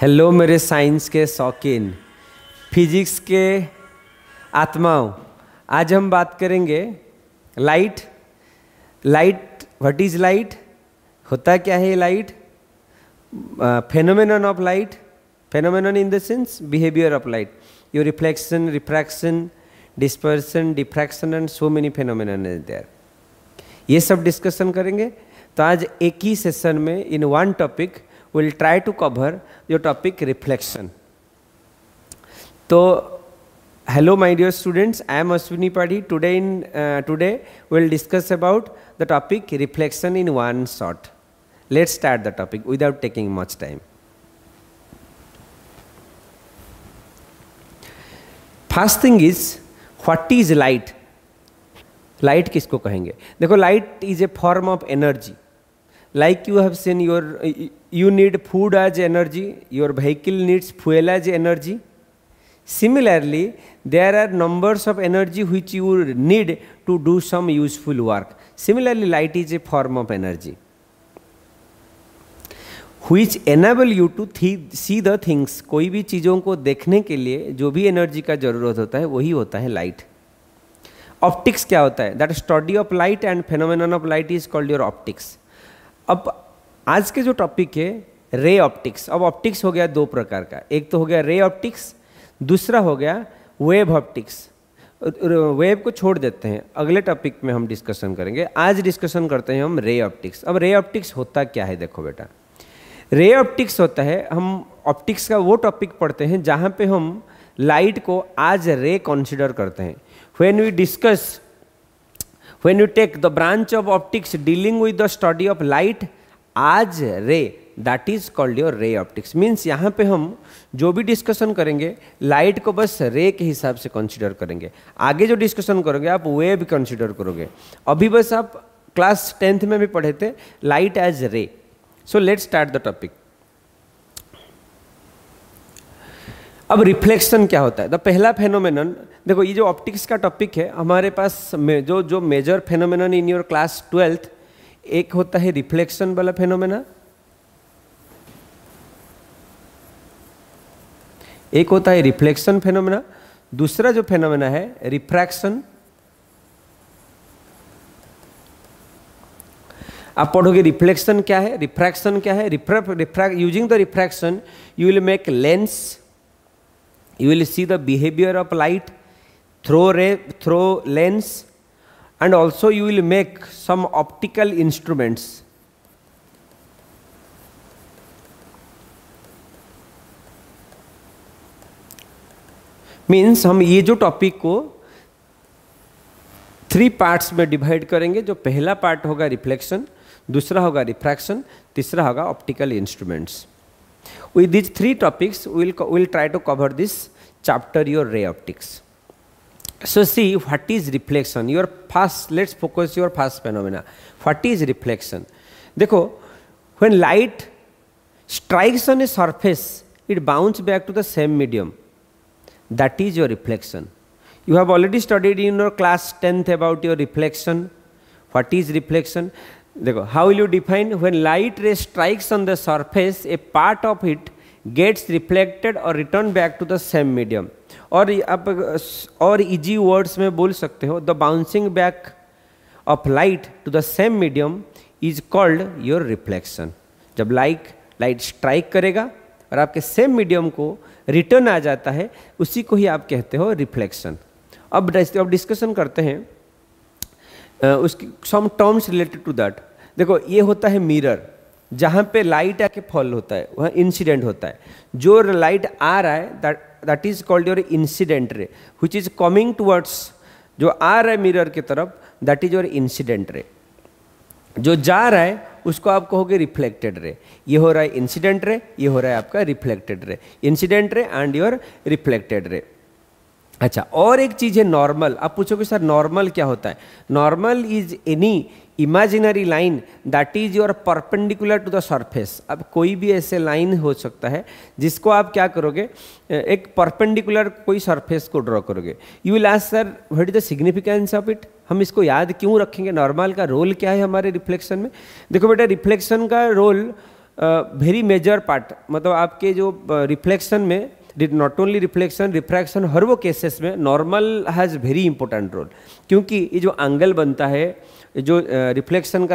Hello मेरे science के शौकीन फिजिक्स के आत्माओं आज हम बात करेंगे light light what is light होता क्या है light phenomena of light phenomena in the sense behaviour of light your reflection refraction dispersion diffraction and so many phenomena is there ये सब डिस्कशन करेंगे तो आज एक ही सेशन में in one topic will try to cover your topic reflection तो hello my dear students I am Ashwini Padhi today in today will discuss about the topic reflection in one shot let's start the topic without taking much time first thing is what is light light किसको कहेंगे देखो light is a form of energy like you have seen your you need food as energy your vehicle needs fuel as energy similarly there are numbers of energy which you need to do some useful work similarly light is a form of energy which enable you to see the things कोई भी चीज़ों को देखने के लिए जो भी energy का ज़रूरत होता है वही होता है लाइट ऑप्टिक्स क्या होता है that study of light and phenomenon of light is called your optics अब आज के जो टॉपिक है रे ऑप्टिक्स अब ऑप्टिक्स हो गया दो प्रकार का एक तो हो गया रे ऑप्टिक्स दूसरा हो गया वेब ऑप्टिक्स वेब को छोड़ देते हैं अगले टॉपिक में हम डिस्कशन करेंगे आज डिस्कशन करते हैं हम रे ऑप्टिक्स अब रे ऑप्टिक्स होता क्या है देखो बेटा रे ऑप्टिक्स होता है हम ऑप्टिक्स का वो टॉपिक पढ़ते हैं जहाँ पे हम लाइट को आज रे कॉन्सिडर करते हैं when we discuss When you take the branch of optics dealing with the study of light as ray, that is called your ray optics means यहाँ पे हम जो भी डिस्कशन करेंगे लाइट को बस रे के हिसाब से कंसिडर करेंगे आगे जो डिस्कशन करोगे आप वेव कंसिडर करोगे अभी बस आप क्लास टेंथ में भी पढ़े थे light as ray so let start the topic अब रिफ्लेक्शन क्या होता है द पहला फेनोमेनन देखो ये जो ऑप्टिक्स का टॉपिक है हमारे पास जो जो major phenomenon in your class twelfth एक होता है रिफ्लेक्शन वाला फेनोमेना एक होता है रिफ्लेक्शन फेनोमेना दूसरा जो फेनोमेना है रिफ्रैक्शन आप पढ़ोगे रिफ्लेक्शन क्या है रिफ्रैक्शन क्या है using the refraction you will make lens you will see the behaviour of light throw, ray, throw lens and also you will make some optical instruments means हम ये जो टॉपिक को थ्री पार्ट्स में divide करेंगे जो पहला part होगा reflection दूसरा होगा रिफ्रैक्शन तीसरा होगा optical instruments with these three topics will will try to cover this chapter your ray optics So see what is reflection. Your past, let's focus your past phenomena. What is reflection? Dekho, when light strikes on a surface, it bounces back to the same medium. That is your reflection. You have already studied in your class 10th about your reflection. What is reflection? Dekho, how will you define? When light ray strikes on the surface, a part of it gets reflected or returned back to the same medium. और आप और easy words में बोल सकते हो the bouncing back of light to the same medium is called your reflection जब light light strike करेगा और आपके सेम मीडियम को रिटर्न आ जाता है उसी को ही आप कहते हो रिफ्लेक्शन अब अब डिस्कशन करते हैं उसकी some terms related to that देखो ये होता है मिरर जहाँ पे लाइट आके फॉल होता है वह इंसिडेंट होता है जो लाइट आ रहा है that that is called your incident ray which is coming towards जो आ रहा है मिरर की तरफ दैट इज योर इंसिडेंट रे जो जा रहा है उसको आप कहोगे रिफ्लेक्टेड रे ये हो रहा है इंसिडेंट रे ये हो रहा है आपका reflected ray incident ray and your reflected ray अच्छा और एक चीज़ है नॉर्मल आप पूछोगे सर नॉर्मल क्या होता है normal is any imaginary line that is your perpendicular to the surface अब कोई भी ऐसे लाइन हो सकता है जिसको आप क्या करोगे एक परपेंडिकुलर कोई सरफेस को ड्रॉ करोगे you will ask sir what is the significance of it हम इसको याद क्यों रखेंगे नॉर्मल का रोल क्या है हमारे रिफ्लेक्शन में देखो बेटा रिफ्लेक्शन का रोल वेरी मेजर पार्ट मतलब आपके जो रिफ्लेक्शन uh, में नॉट ओनली रिफ्लेक्शन रिफ्रैक्शन हर वो केसेस में normal has very important role क्योंकि ये जो एंगल बनता है जो रिफ्लेक्शन का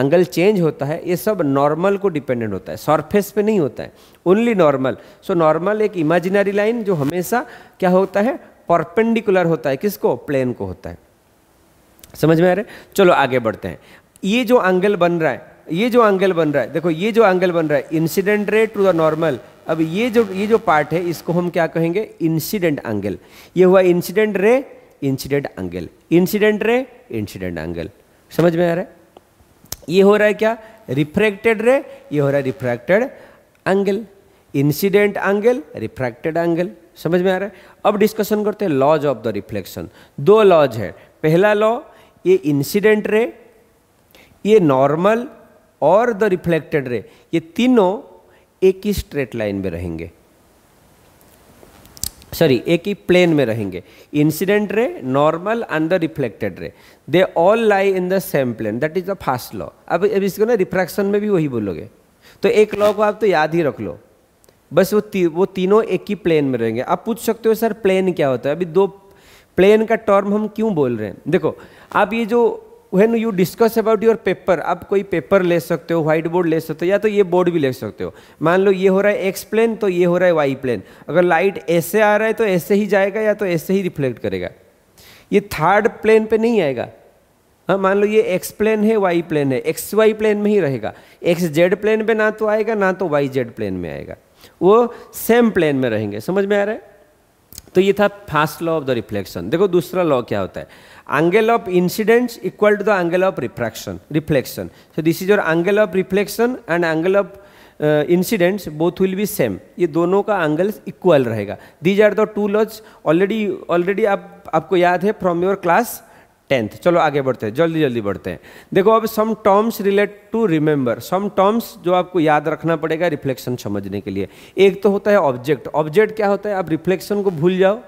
एंगल चेंज होता है ये सब नॉर्मल को डिपेंडेंट होता है सरफेस पे नहीं होता है ओनली नॉर्मल सो नॉर्मल एक इमेजिनरी लाइन जो हमेशा क्या होता है परपेंडिकुलर होता है किसको प्लेन को होता है समझ में आ रहा है चलो आगे बढ़ते हैं ये जो एंगल बन रहा है ये जो एंगल बन रहा है देखो ये जो एंगल बन रहा है incident ray to the normal अब ये जो ये जो पार्ट है इसको हम क्या कहेंगे इंसिडेंट एंगल ये हुआ incident ray incident angle incident ray incident angle समझ में आ रहा है ये हो रहा है क्या रिफ्रैक्टेड रे ये हो रहा है refracted angle incident angle refracted angle समझ में आ रहा है अब डिस्कशन करते हैं लॉज ऑफ द रिफ्लेक्शन दो लॉज है पहला लॉ ये इंसिडेंट रे ये नॉर्मल और द रिफ्लेक्टेड रे ये तीनों एक ही स्ट्रेट लाइन में रहेंगे सॉरी एक ही प्लेन में रहेंगे incident ray normal and the reflected ray they all lie in the same plane that is the first law अब अब इसको ना रिफ्रैक्शन में भी वही बोलोगे तो एक लॉ को आप तो याद ही रख लो बस वो ती, वो तीनों एक ही प्लेन में रहेंगे आप पूछ सकते हो सर प्लेन क्या होता है अभी दो प्लेन का टर्म हम क्यों बोल रहे हैं देखो आप ये जो when you discuss about your paper आप कोई पेपर ले सकते हो व्हाइट बोर्ड ले सकते हो या तो ये बोर्ड भी ले सकते हो मान लो ये हो रहा है एक्स प्लेन तो ये हो रहा है वाई प्लेन अगर लाइट ऐसे आ रहा है तो ऐसे ही जाएगा या तो ऐसे ही रिफ्लेक्ट करेगा ये थर्ड प्लेन पे नहीं आएगा हाँ मान लो ये एक्स प्लेन है वाई प्लेन है एक्स वाई प्लेन में ही रहेगा एक्स जेड प्लेन पे ना तो आएगा ना तो वाई जेड प्लेन में आएगा वो सेम प्लेन में रहेंगे समझ में आ रहा है तो ये था first law of the reflection देखो दूसरा लॉ क्या होता है angle of incidence equal to the angle of refraction reflection so this is your angle of reflection and angle of incidence both will be same ये दोनों का angle equal रहेगा these are the two laws already already आप आपको याद है from your class tenth चलो आगे बढ़ते हैं जल्दी जल्दी बढ़ते हैं देखो अब some terms relate to remember some terms जो आपको याद रखना पड़ेगा रिफ्लेक्शन समझने के लिए एक तो होता है ऑब्जेक्ट ऑब्जेक्ट क्या होता है आप रिफ्लेक्शन को भूल जाओ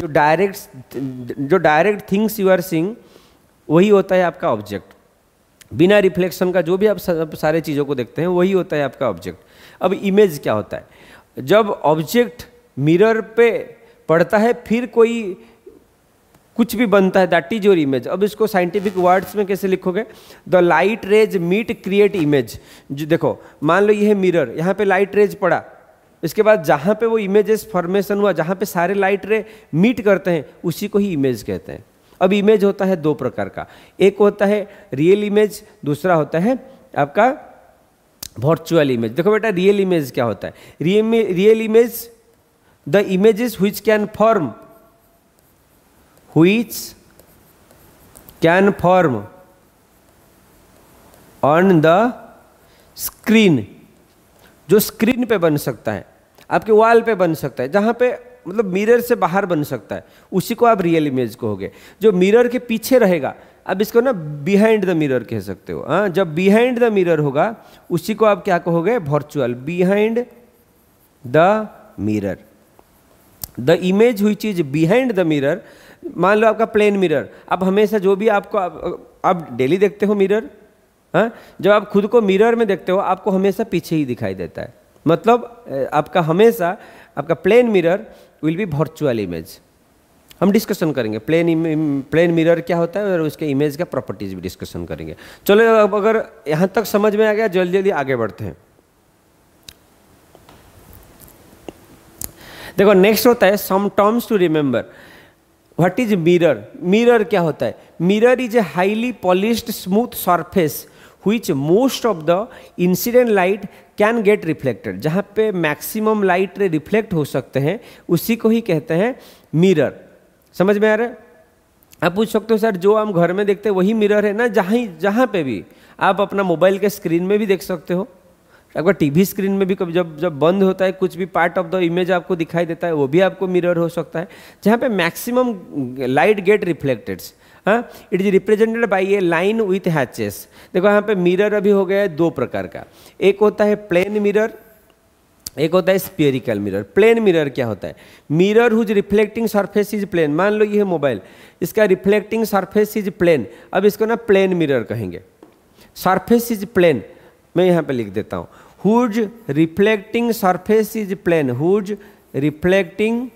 जो डायरेक्ट जो direct things you are seeing वही होता है आपका ऑब्जेक्ट बिना रिफ्लेक्शन का जो भी आप सारे चीज़ों को देखते हैं वही होता है आपका ऑब्जेक्ट अब इमेज क्या होता है जब ऑब्जेक्ट मिरर पे पड़ता है फिर कोई कुछ भी बनता है दैट इज योर इमेज अब इसको साइंटिफिक वर्ड्स में कैसे लिखोगे the light rays meet create image जो देखो मान लो ये है मिरर यहाँ पे लाइट रेज पड़ा इसके बाद जहाँ पे वो इमेजेस फॉर्मेशन हुआ जहाँ पे सारे लाइट रे मीट करते हैं उसी को ही इमेज कहते हैं अब इमेज होता है दो प्रकार का एक होता है रियल इमेज दूसरा होता है आपका वर्चुअल इमेज देखो बेटा रियल इमेज क्या होता है रियल इमेज द इमेजेस हुई कैन फॉर्म हुई can form on the screen जो स्क्रीन पे बन सकता है आपके वॉल पे बन सकता है जहाँ पे मतलब मिरर से बाहर बन सकता है उसी को आप रियल इमेज कहोगे जो मिरर के पीछे रहेगा अब इसको ना बिहाइंड द मिरर कह सकते हो हाँ जब बिहाइंड द मिरर होगा उसी को आप क्या कहोगे virtual behind the mirror the image हुई चीज बिहाइंड द मिरर मान लो आपका प्लेन मिरर अब हमेशा जो भी आपको आप, डेली देखते हो मिरर हाँ जब आप खुद को मिरर में देखते हो आपको हमेशा पीछे ही दिखाई देता है मतलब आपका हमेशा आपका plane mirror will be virtual image हम डिस्कशन करेंगे प्लेन प्लेन मिरर क्या होता है और उसके इमेज का प्रॉपर्टीज भी डिस्कशन करेंगे चलो अब अगर यहाँ तक समझ में आ गया जल्दी जल्दी आगे बढ़ते हैं देखो नेक्स्ट होता है some terms to remember what is mirror mirror क्या होता है mirror is a highly polished smooth surface which most of the incident light can get reflected जहाँ पे मैक्सिमम लाइट रिफ्लेक्ट हो सकते हैं उसी को ही कहते हैं मिरर समझ में आ रहा है आप पूछ सकते हो सर जो हम घर में देखते हैं वही मिरर है ना जहाँ जहाँ पे भी आप अपना मोबाइल के स्क्रीन में भी देख सकते हो आपका टीवी स्क्रीन में भी कभी जब जब बंद होता है कुछ भी पार्ट ऑफ द इमेज आपको दिखाई देता है वो भी आपको मिरर हो सकता है जहाँ पे मैक्सिमम लाइट गेट रिफ्लेक्टेड्स हाँ it is represented by a line with hatches देखो यहाँ पे मिरर अभी हो गया है दो प्रकार का एक होता है प्लेन मिरर एक होता है स्पेरिकल मिरर प्लेन मिरर क्या होता है mirror whose reflecting surface is plane मान लो ये है मोबाइल इसका रिफ्लेक्टिंग सरफेस इज प्लेन अब इसको ना प्लेन मिरर कहेंगे सरफेस इज प्लेन मैं यहाँ पे लिख देता हूँ whose reflecting surface is plane whose reflecting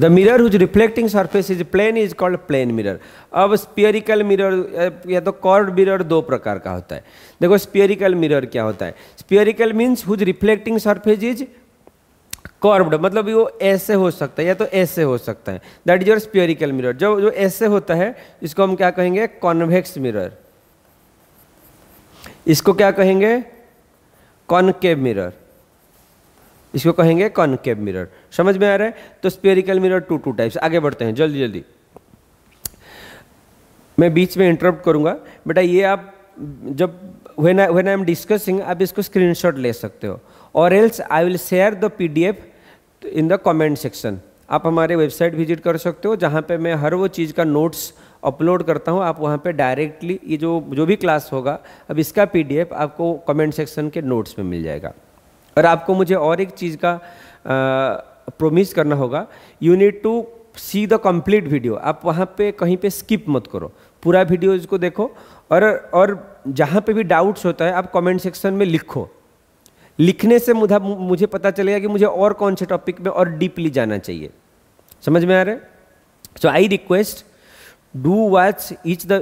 the mirror whose reflecting surface is plane is called plane mirror अब स्पियरिकल मिरर या तो कॉर्ड मिरर दो प्रकार का होता है देखो स्पियरिकल मिरर क्या होता है spherical means whose reflecting surface is curved मतलब वो ऐसे हो सकता है या तो ऐसे हो सकता है that is your spherical mirror जो जो ऐसे होता है इसको हम क्या कहेंगे कॉन्वेक्स मिरर इसको क्या कहेंगे कॉनकेव मिरर इसको कहेंगे कॉनकेव मिरर समझ में आ रहा है तो spherical mirror two two types आगे बढ़ते हैं जल्दी जल्दी मैं बीच में इंटरप्ट करूंगा बेटा ये आप जब when I when I am discussing आप इसको स्क्रीनशॉट ले सकते हो और else I will share the PDF in the comment section आप हमारे वेबसाइट विजिट कर सकते हो जहाँ पे मैं हर वो चीज़ का नोट्स अपलोड करता हूँ आप वहाँ पे डायरेक्टली ये जो जो भी क्लास होगा अब इसका पीडीएफ आपको कमेंट सेक्शन के नोट्स में मिल जाएगा और आपको मुझे और एक चीज़ का प्रोमिस करना होगा you need to see the complete video आप वहाँ पे कहीं पे स्किप मत करो पूरा वीडियो इसको देखो और और जहाँ पे भी डाउट्स होता है आप कमेंट सेक्शन में लिखो लिखने से मुझे मुझे पता चलेगा कि मुझे और कौन से टॉपिक में और डीपली जाना चाहिए समझ में आ रहा है so I request do watch each the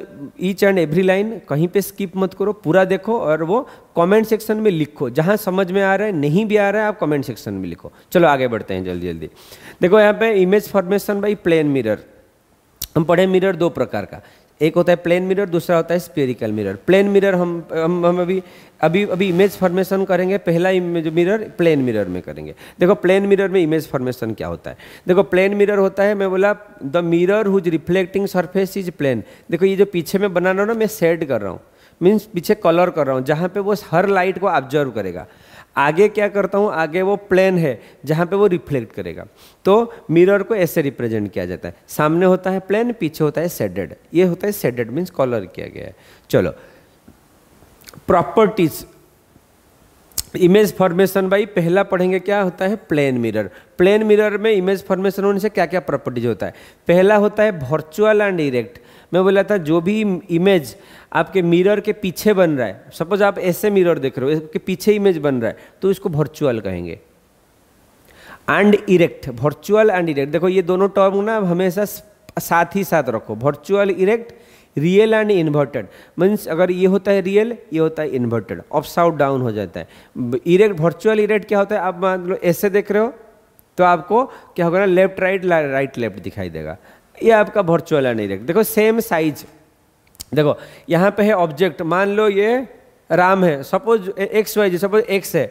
each and every line कहीं पे स्किप मत करो पूरा देखो और वो कमेंट सेक्शन में लिखो जहाँ समझ में आ रहा है नहीं भी आ रहा है आप कमेंट सेक्शन में लिखो चलो आगे बढ़ते हैं जल्दी जल्दी देखो यहाँ पे image formation by plane mirror हम पढ़े मिरर दो प्रकार का एक होता है प्लेन मिरर दूसरा होता है स्पेरिकल मिरर प्लेन मिरर हम हम हम अभी अभी अभी इमेज फॉर्मेशन करेंगे पहला इमेज मिरर प्लेन मिरर में करेंगे देखो प्लेन मिरर में इमेज फॉर्मेशन क्या होता है देखो प्लेन मिरर होता है मैं बोला the mirror whose reflecting surface is plane देखो ये जो पीछे में बना रहा हूँ ना मैं सेड कर रहा हूँ मीन्स पीछे कलर कर रहा हूँ जहाँ पे वो हर लाइट को ऑब्जर्व करेगा आगे क्या करता हूँ आगे वो प्लेन है जहाँ पे वो रिफ्लेक्ट करेगा तो मिरर को ऐसे रिप्रेजेंट किया जाता है सामने होता है प्लेन पीछे होता है सेडेड ये होता है सेडेड मीन्स कॉलर किया गया है चलो प्रॉपर्टीज इमेज फॉर्मेशन भाई पहला पढ़ेंगे क्या होता है प्लेन मिरर प्लेन मिरर में इमेज फॉर्मेशन होने से क्या क्या प्रॉपर्टीज होता है पहला होता है वर्चुअल एंड इरेक्ट मैं बोला था जो भी इमेज आपके मिरर के पीछे बन रहा है सपोज आप ऐसे मिरर देख रहे हो इसके पीछे इमेज बन रहा है तो इसको वर्चुअल कहेंगे and erect virtual and erect देखो ये दोनों टर्म ना हमेशा साथ ही साथ रखो virtual erect real and inverted means अगर ये होता है रियल ये होता है इन्वर्टेड ऑफ साउट डाउन हो जाता है इरेक्ट वर्चुअल इरेक्ट क्या होता है आप मान लो ऐसे देख रहे हो तो आपको क्या होगा ना लेफ्ट राइट राइट लेफ्ट दिखाई देगा ये आपका वर्चुअल अनडायरेक्ट देखो सेम साइज देखो यहाँ पे है ऑब्जेक्ट मान लो ये राम है suppose X wise suppose X है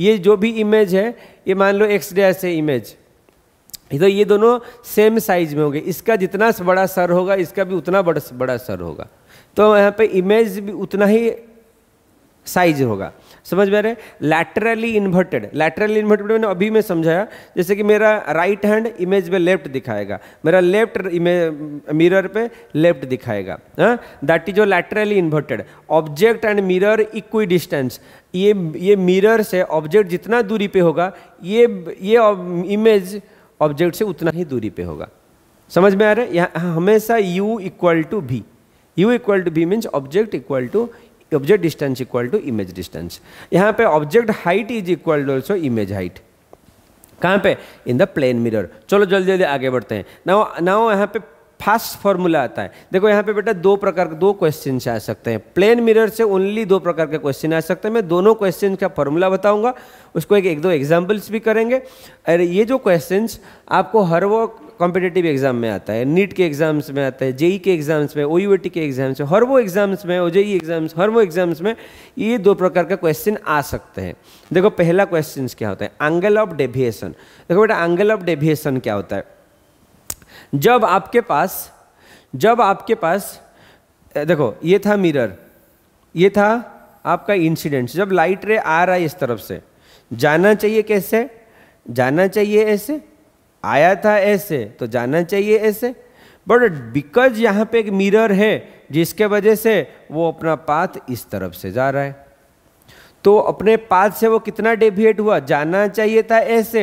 ये जो भी इमेज है ये मान लो एक्स डैश है इमेज तो ये दोनों सेम साइज में होंगे इसका जितना बड़ा सर होगा इसका भी उतना बड़ा बड़ा सर होगा तो यहाँ पे इमेज भी उतना ही साइज होगा समझ में आ रहा है लैटरली इन्वर्टेड लैटरली इन्वर्टेड मैंने अभी मैं समझाया जैसे कि मेरा राइट हैंड इमेज में लेफ्ट दिखाएगा मेरा लेफ्ट मिरर पे लेफ्ट दिखाएगा दैट हाँ? इज जो laterally inverted object and mirror equidistance ये ये मिरर से ऑब्जेक्ट जितना दूरी पे होगा ये ये इमेज ऑब्जेक्ट से उतना ही दूरी पे होगा समझ में आ रहा है यहाँ हमेशा U equal to V U equal to V means object equal to object distance equal to image distance यहाँ पे object height is equal to also image height कहाँ पे इन द प्लेन मिरर चलो जल्दी जल्दी आगे बढ़ते हैं ना नाउ यहाँ पे फास्ट फॉर्मूला आता है देखो यहाँ पे बेटा दो प्रकार के दो क्वेश्चन आ सकते हैं प्लेन मिरर से ओनली दो प्रकार के क्वेश्चन आ सकते हैं मैं दोनों क्वेश्चन का फॉर्मूला बताऊंगा उसको एक एक दो एग्जाम्पल्स भी करेंगे और ये जो क्वेश्चन आपको हर वो कॉम्पिटेटिव एग्ज़ाम में आता है नीट के एग्ज़ाम्स में आता है जेई e के एग्ज़ाम्स में ओ के एग्ज़ाम्स में हर वो एग्ज़ाम्स में ओ जेई एग्ज़ाम्स हर वो एग्ज़ाम्स में ये दो प्रकार का क्वेश्चन आ सकते हैं देखो पहला क्वेश्चन क्या होता है एंगल ऑफ डेविएशन देखो बेटा एंगल ऑफ डेविएशन क्या होता है जब आपके पास जब आपके पास देखो ये था मिरर ये था आपका इंसिडेंट जब लाइट रे आ रहा है इस तरफ से जाना चाहिए कैसे जाना चाहिए ऐसे आया था ऐसे तो जाना चाहिए ऐसे बट बिकॉज यहाँ पे एक मिरर है जिसके वजह से वो अपना पाथ इस तरफ से जा रहा है तो अपने पाथ से वो कितना डेविएट हुआ जाना चाहिए था ऐसे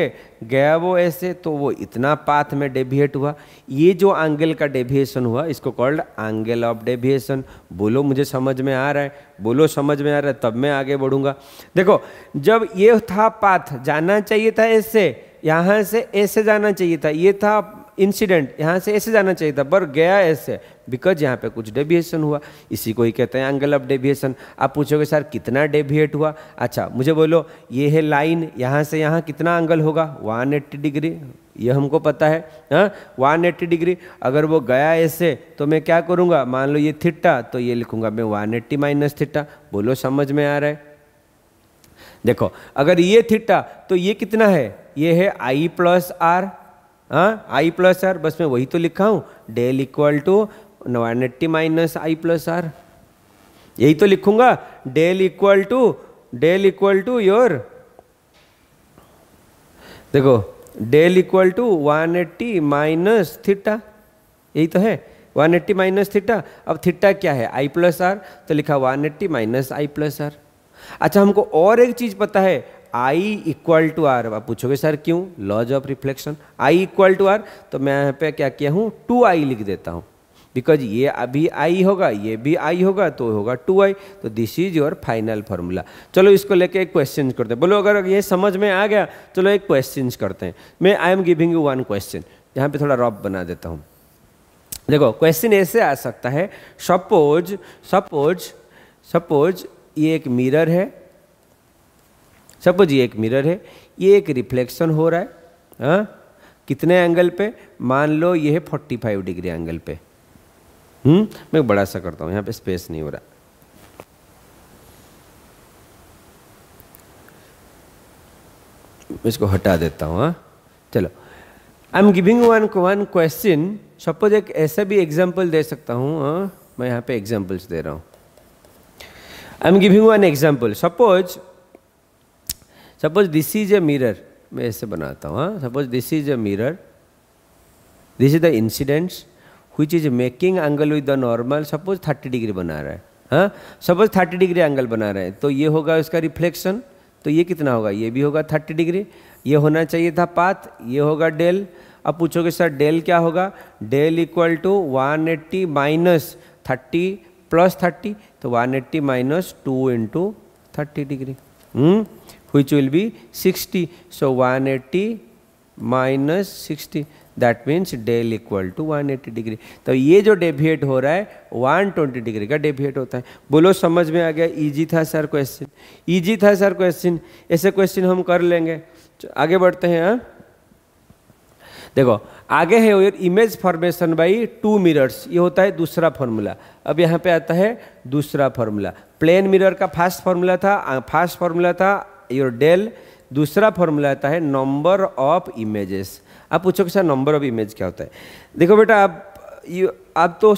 गया वो ऐसे तो वो इतना पाथ में डेविएट हुआ ये जो एंगल का डेविएशन हुआ इसको कॉल्ड एंगल ऑफ डेविएशन बोलो मुझे समझ में आ रहा है बोलो समझ में आ रहा है तब मैं आगे बढ़ूंगा देखो जब ये था पाथ जाना चाहिए था ऐसे यहाँ से ऐसे जाना चाहिए था ये था इंसिडेंट यहाँ से ऐसे जाना चाहिए था पर गया ऐसे बिकॉज यहाँ पे कुछ डेविएशन हुआ इसी को ही कहते हैं एंगल ऑफ डेविएशन आप पूछोगे सर कितना डेविएट हुआ अच्छा मुझे बोलो ये है लाइन यहाँ से यहाँ कितना एंगल होगा 180 डिग्री ये हमको पता है हाँ एट्टी डिग्री अगर वो गया ऐसे तो मैं क्या करूँगा मान लो ये थिट्टा तो ये लिखूंगा मैं वन एट्टी माइनस थिट्टा बोलो समझ में आ रहा है देखो अगर ये थिट्टा तो ये कितना है ये है आई प्लस आर हाँ आई प्लस आर बस मैं वही तो लिखा हूँ del equal to one eighty minus I plus R यही तो लिखूंगा del equal to del equal to your देखो del equal to one eighty minus theta यही तो है वन एट्टी माइनस थीटा अब थीटा क्या है आई प्लस आर तो लिखा one eighty minus I plus R अच्छा हमको और एक चीज़ पता है आई इक्वल टू आर आप पूछोगे सर क्यों laws of reflection I equal to R तो मैं यहाँ पे क्या किया हूँ टू आई लिख देता हूँ बिकॉज ये अभी आई होगा ये भी आई होगा तो होगा टू आई तो this is your final formula चलो इसको लेके एक क्वेश्चन करते हैं बोलो अगर ये समझ में आ गया चलो एक क्वेश्चन करते हैं मैं I am giving you one question यहाँ पे थोड़ा रॉप बना देता हूँ देखो क्वेश्चन ऐसे आ सकता है सपोज सपोज सपोज ये एक मिरर है सपोज ये एक मिरर है ये एक रिफ्लेक्शन हो रहा है आ? हाँ? कितने एंगल पे मान लो ये है फोर्टी फाइव डिग्री एंगल पे हम्म मैं बड़ा सा करता हूँ यहाँ पे स्पेस नहीं हो रहा इसको हटा देता हूँ हाँ चलो I am giving one one question suppose एक ऐसा भी एग्जाम्पल दे सकता हूँ हाँ? मैं यहाँ पे एग्जाम्पल्स दे रहा हूँ I am giving one example suppose suppose this is a mirror मैं ऐसे बनाता हूँ हाँ suppose this is a mirror this is the incidents which is making angle with the normal suppose thirty degree बना रहा है हाँ सपोज थर्टी डिग्री एंगल बना रहे हैं तो ये होगा उसका रिफ्लेक्शन तो ये कितना होगा ये भी होगा थर्टी डिग्री ये होना चाहिए था पाथ ये होगा डेल अब पूछोगे सर डेल क्या होगा del equal to one eighty minus thirty plus thirty तो one eighty minus two into thirty degree hmm? which will be 60. So 180 minus 60 that means del equal to 180 degree तो ये जो deviate हो रहा है one twenty degree का deviate होता है बोलो समझ में आ गया इजी था सर क्वेश्चन ईजी था सर क्वेश्चन ऐसे क्वेश्चन हम कर लेंगे आगे बढ़ते हैं हाँ देखो आगे है और image formation by two mirrors ये होता है दूसरा फॉर्मूला अब यहाँ पे आता है दूसरा फॉर्मूला प्लेन मिरर का फास्ट फॉर्मूला था फास्ट फॉर्मूला था योर डेल दूसरा फॉर्मूला आता है नंबर ऑफ इमेजेस आप पूछो कि सर नंबर ऑफ इमेज क्या होता है देखो बेटा आप ये आप तो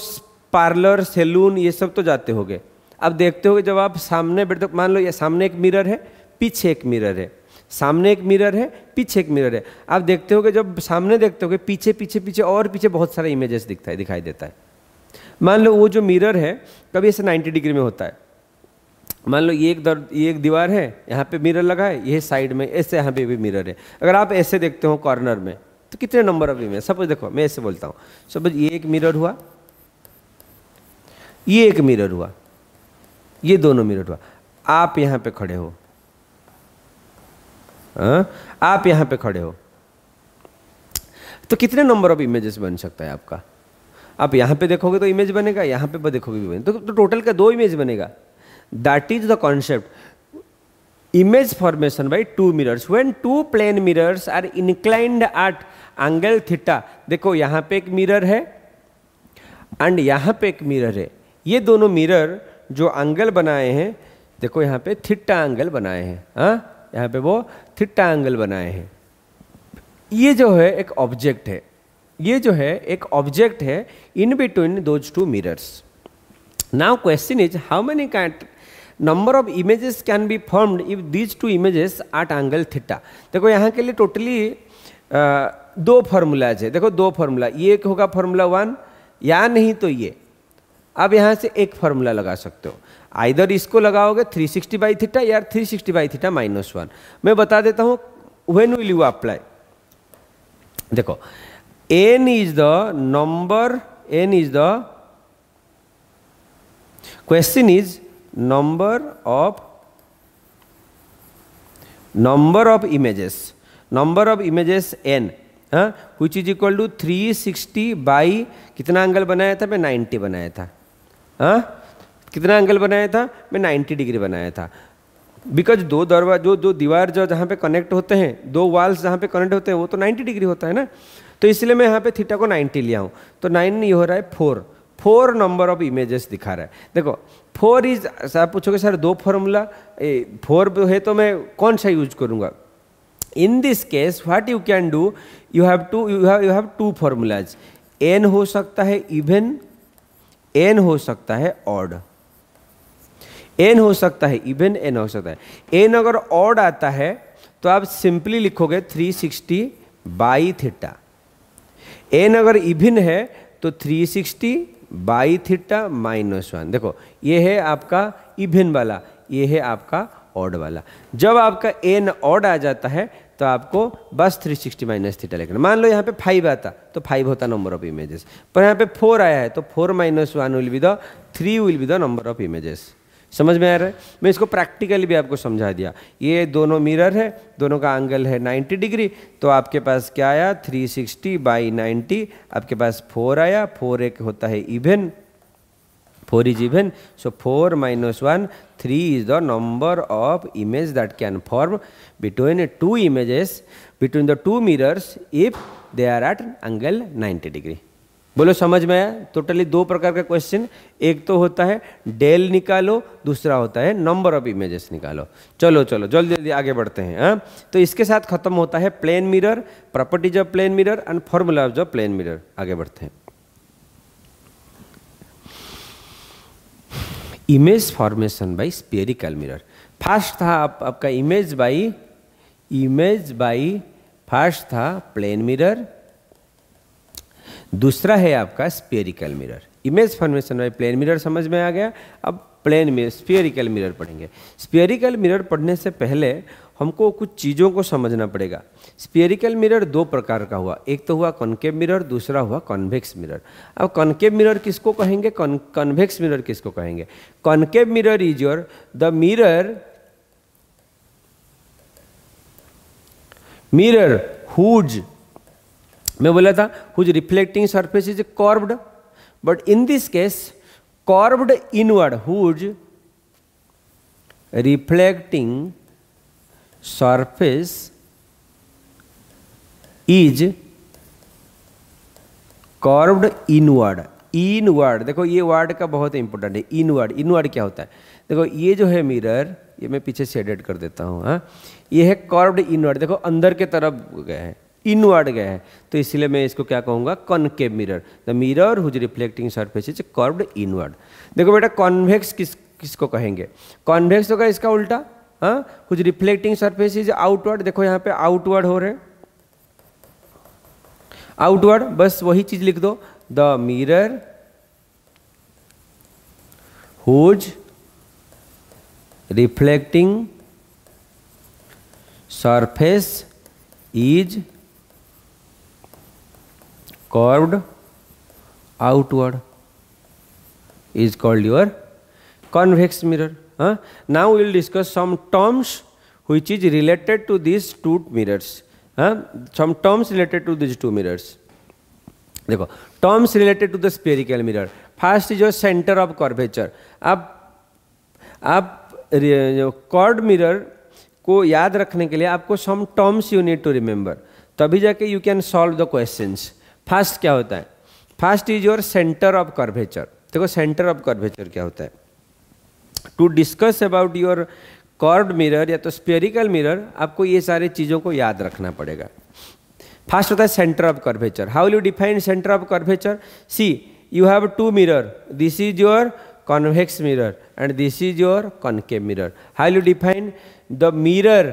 पार्लर सैलून ये सब तो जाते होगे आप देखते हो जब आप सामने बैठते मान लो ये सामने एक मिरर है पीछे एक मिरर है सामने एक मिरर है पीछे एक मिरर है आप देखते हो जब सामने देखते हो पीछे पीछे पीछे और पीछे बहुत सारे इमेजेस दिखता है दिखाई देता है मान लो वो जो मिरर है कभी ऐसे 90 डिग्री में होता है मान लो ये एक दर ये एक दीवार है यहाँ पे मिरर लगा है ये साइड में ऐसे यहाँ पे भी मिरर है अगर आप ऐसे देखते हो कॉर्नर में तो कितने नंबर अभी में सपोज देखो मैं ऐसे बोलता हूँ सपोज ये एक मिरर हुआ ये एक मिरर हुआ ये दोनों मिरर हुआ आप यहाँ पे खड़े हो आ? हाँ? आप यहाँ पे खड़े हो तो कितने नंबर ऑफ इमेजेस बन सकता है आपका आप यहाँ पे देखोगे तो इमेज बनेगा यहाँ पे देखोगे भी बनेगा तो, तो टोटल का दो इमेज बनेगा that is the concept image formation by two mirrors when two plane mirrors are inclined at angle theta देखो यहाँ पे एक मिरर है एंड यहाँ पे एक मिरर है ये दोनों मिरर जो एंगल बनाए हैं देखो यहाँ पे थिट्टा एंगल बनाए हैं हाँ यहाँ पे वो थिट्टा एंगल बनाए हैं ये जो है एक ऑब्जेक्ट है ये जो है एक ऑब्जेक्ट है in between those two mirrors now question is how many number of images can be formed if these two images at angle theta देखो यहाँ के लिए टोटली दो फॉर्मूलाज है देखो दो फॉर्मूला ये एक होगा फॉर्मूला वन या नहीं तो ये अब यहाँ से एक फॉर्मूला लगा सकते हो आइधर इसको लगाओगे 360 सिक्सटी बाई थीटा या 360 sixty by theta minus one मैं बता देता हूँ वेन विल यू अप्लाई देखो n is the number n is the question is number of number of images number of images n हाँ which is equal to 360 by कितना angle बनाया था मैं 90 बनाया था हाँ कितना एंगल बनाया था मैं 90 डिग्री बनाया था बिकॉज दो दरवाजा जो दो दीवार जो जहाँ पे कनेक्ट होते हैं दो वाल्स जहाँ पे कनेक्ट होते हैं वो तो 90 डिग्री होता है ना तो इसलिए मैं यहाँ पे थीटा को 90 लिया हूँ तो 9 नहीं हो रहा है four four number of images दिखा रहा है देखो फोर इज आप पूछोगे सर दो फॉर्मूला फोर है तो मैं कौन सा यूज करूँगा in this case what you can do you have to you have you have two formulas n हो सकता है इवन एन हो सकता है ऑड एन हो सकता है इवन एन हो सकता है एन अगर ऑड आता है तो आप सिंपली लिखोगे 360 सिक्सटी बाई थीटा एन अगर इवन है तो 360 sixty by theta minus one देखो ये है आपका इभिन वाला ये है आपका ऑड वाला जब आपका एन ऑड आ जाता है तो आपको बस 360 सिक्सटी माइनस थीटा लेकर मान लो यहाँ पे फाइव आता तो फाइव होता नंबर ऑफ इमेजेस पर यहाँ पे फोर आया है तो four minus one will be the three will be the number of images समझ में आ रहा है मैं इसको प्रैक्टिकली भी आपको समझा दिया ये दोनों मिरर है दोनों का एंगल है 90 डिग्री तो आपके पास क्या आया 360 सिक्सटी बाई नाइन्टी आपके पास फोर आया फोर एक होता है even four is even so four minus one three is the number of image that can form between two images between the two mirrors if they are at angle 90 degree बोलो समझ में आया totally दो प्रकार का question एक तो होता है डेल निकालो दूसरा होता है नंबर ऑफ इमेजेस निकालो चलो चलो जल्दी जल्दी आगे बढ़ते हैं आ? हाँ? तो इसके साथ खत्म होता है plane mirror properties of plane mirror and formula of जो प्लेन मिरर आगे बढ़ते हैं image formation by spherical mirror first था आप, आपका image by image by first था प्लेन मिरर दूसरा है आपका स्पेरिकल मिरर इमेज फॉर्मेशन में प्लेन मिरर समझ में आ गया अब प्लेन मिरर स्पेरिकल मिरर पढ़ेंगे स्पेरिकल मिरर पढ़ने से पहले हमको कुछ चीज़ों को समझना पड़ेगा स्पेरिकल मिरर दो प्रकार का हुआ एक तो हुआ कॉन्केव मिरर दूसरा हुआ कॉन्वेक्स मिरर अब कॉन्केव मिरर किसको कहेंगे कॉन्वेक्स मिरर किसको कहेंगे concave mirror is your the mirror mirror whose मैं बोला था whose reflecting surface is curved but in this case curved inward whose reflecting surface is curved inward inward देखो ये वर्ड का बहुत इंपॉर्टेंट है इनवर्ड इनवर्ड क्या होता है देखो ये जो है मिरर ये मैं पीछे सेडेड कर देता हूँ हाँ ये है कर्व्ड इनवर्ड देखो अंदर के तरफ गए हैं इनवर्ड गया है तो इसलिए मैं इसको क्या कहूँगा concave mirror the mirror whose reflecting surface is curved inward देखो बेटा कॉन्वेक्स किस किसको कहेंगे कॉन्वेक्स होगा इसका उल्टा हाँ whose reflecting surface is outward देखो यहाँ पे आउटवर्ड हो रहे आउटवर्ड बस वही चीज लिख दो the mirror whose reflecting surface is curved outward is called your convex mirror huh? now we will discuss some terms which is related to these two mirrors huh? some terms related to these two mirrors देखो terms related to the spherical mirror first is your centre of curvature आप आप cord mirror को याद रखने के लिए आपको some terms you need to remember तभी जाके you can solve the questions first क्या होता है first is your centre of curvature देखो सेंटर ऑफ कर्वेचर क्या होता है to discuss about your curved mirror या तो स्पेरिकल मिरर आपको ये सारे चीज़ों को याद रखना पड़ेगा फास्ट होता है centre of curvature how you define centre of curvature see you have two mirror this is your convex mirror and this is your concave mirror how you define the mirror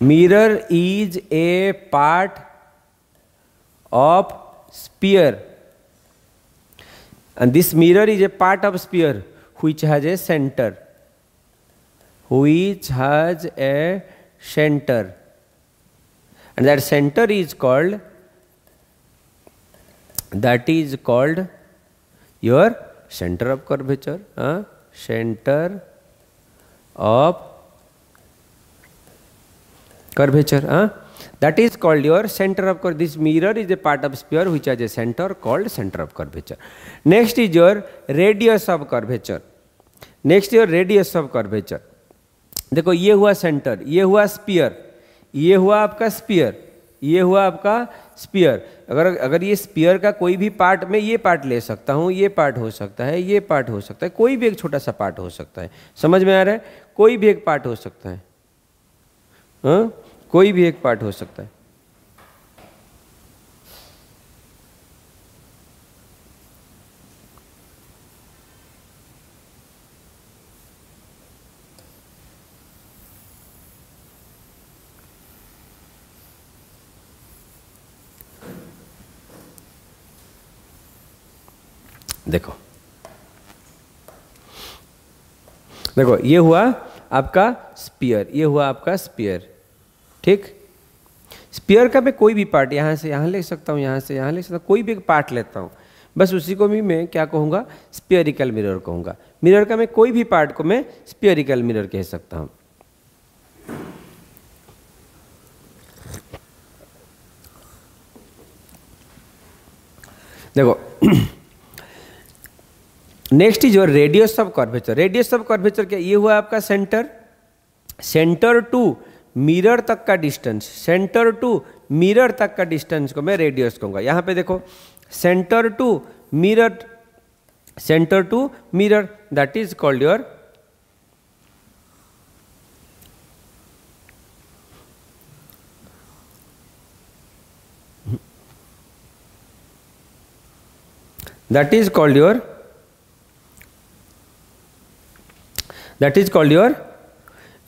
mirror is a part of sphere and this mirror is a part of sphere which has a center which has a center and that center is called that is called your center of curvature huh? center of curvature हाँ that is called your centre of कर this mirror is a part of sphere which has a centre called centre of curvature next is your radius of curvature next your radius of curvature देखो ये हुआ centre ये हुआ spear ये हुआ आपका spear ये हुआ आपका स्पियर अगर अगर ये स्पियर का कोई भी पार्ट में ये पार्ट ले सकता हूँ ये पार्ट हो सकता है ये पार्ट हो सकता है कोई भी एक छोटा सा पार्ट हो सकता है समझ में आ रहा है कोई भी एक पार्ट हो सकता है हा? कोई भी एक पार्ट हो सकता है देखो देखो ये हुआ आपका स्पीयर ये हुआ आपका स्पीयर ठीक स्पेयर का मैं कोई भी पार्ट यहाँ से यहाँ ले सकता हूँ यहाँ से यहाँ ले सकता हूँ कोई भी पार्ट लेता हूँ बस उसी को भी मैं क्या कहूँगा स्पेयरिकल मिरर कहूँगा मिरर का मैं कोई भी पार्ट को मैं स्पेयरिकल मिरर कह सकता हूँ देखो next is your radius of curvature radius of curvature क्या ये हुआ आपका सेंटर सेंटर टू मिरर तक का डिस्टेंस सेंटर टू मिरर तक का डिस्टेंस को मैं रेडियस कहूँगा यहाँ पे देखो centre to mirror centre to mirror that is called your that is called your that is called your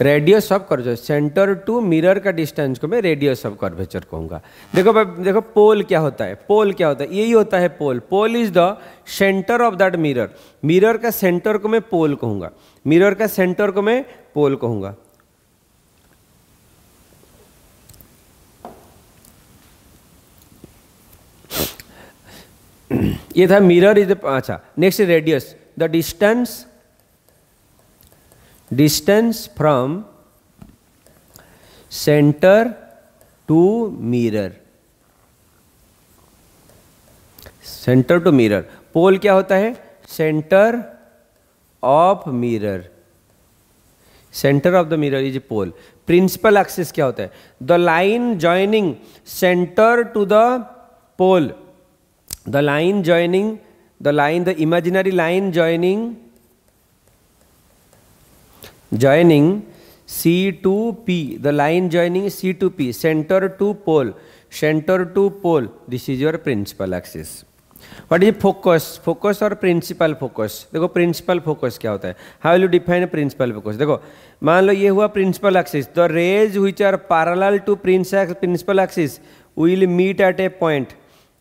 radius of curvature centre to mirror का डिस्टेंस को मैं रेडियस ऑफ कर्वेचर कहूँगा देखो देखो पोल क्या होता है पोल क्या होता है यही होता है pole pole is the centre of that mirror mirror का सेंटर को मैं पोल कहूँगा मिरर का सेंटर को मैं पोल कहूँगा ये था मिरर इज अच्छा next radius the distance distance from centre to mirror centre to mirror pole क्या होता है centre of mirror centre of the mirror is pole principal axis क्या होता है the line joining centre to the pole the line joining the line the imaginary line joining joining C to P, the line joining C to P, center to pole, center to pole, this is your principal axis. What is focus focus और principal focus देखो principal focus क्या होता है how will you define principal focus देखो मान लो ये हुआ principal axis the rays which are parallel to principal axis will meet at a point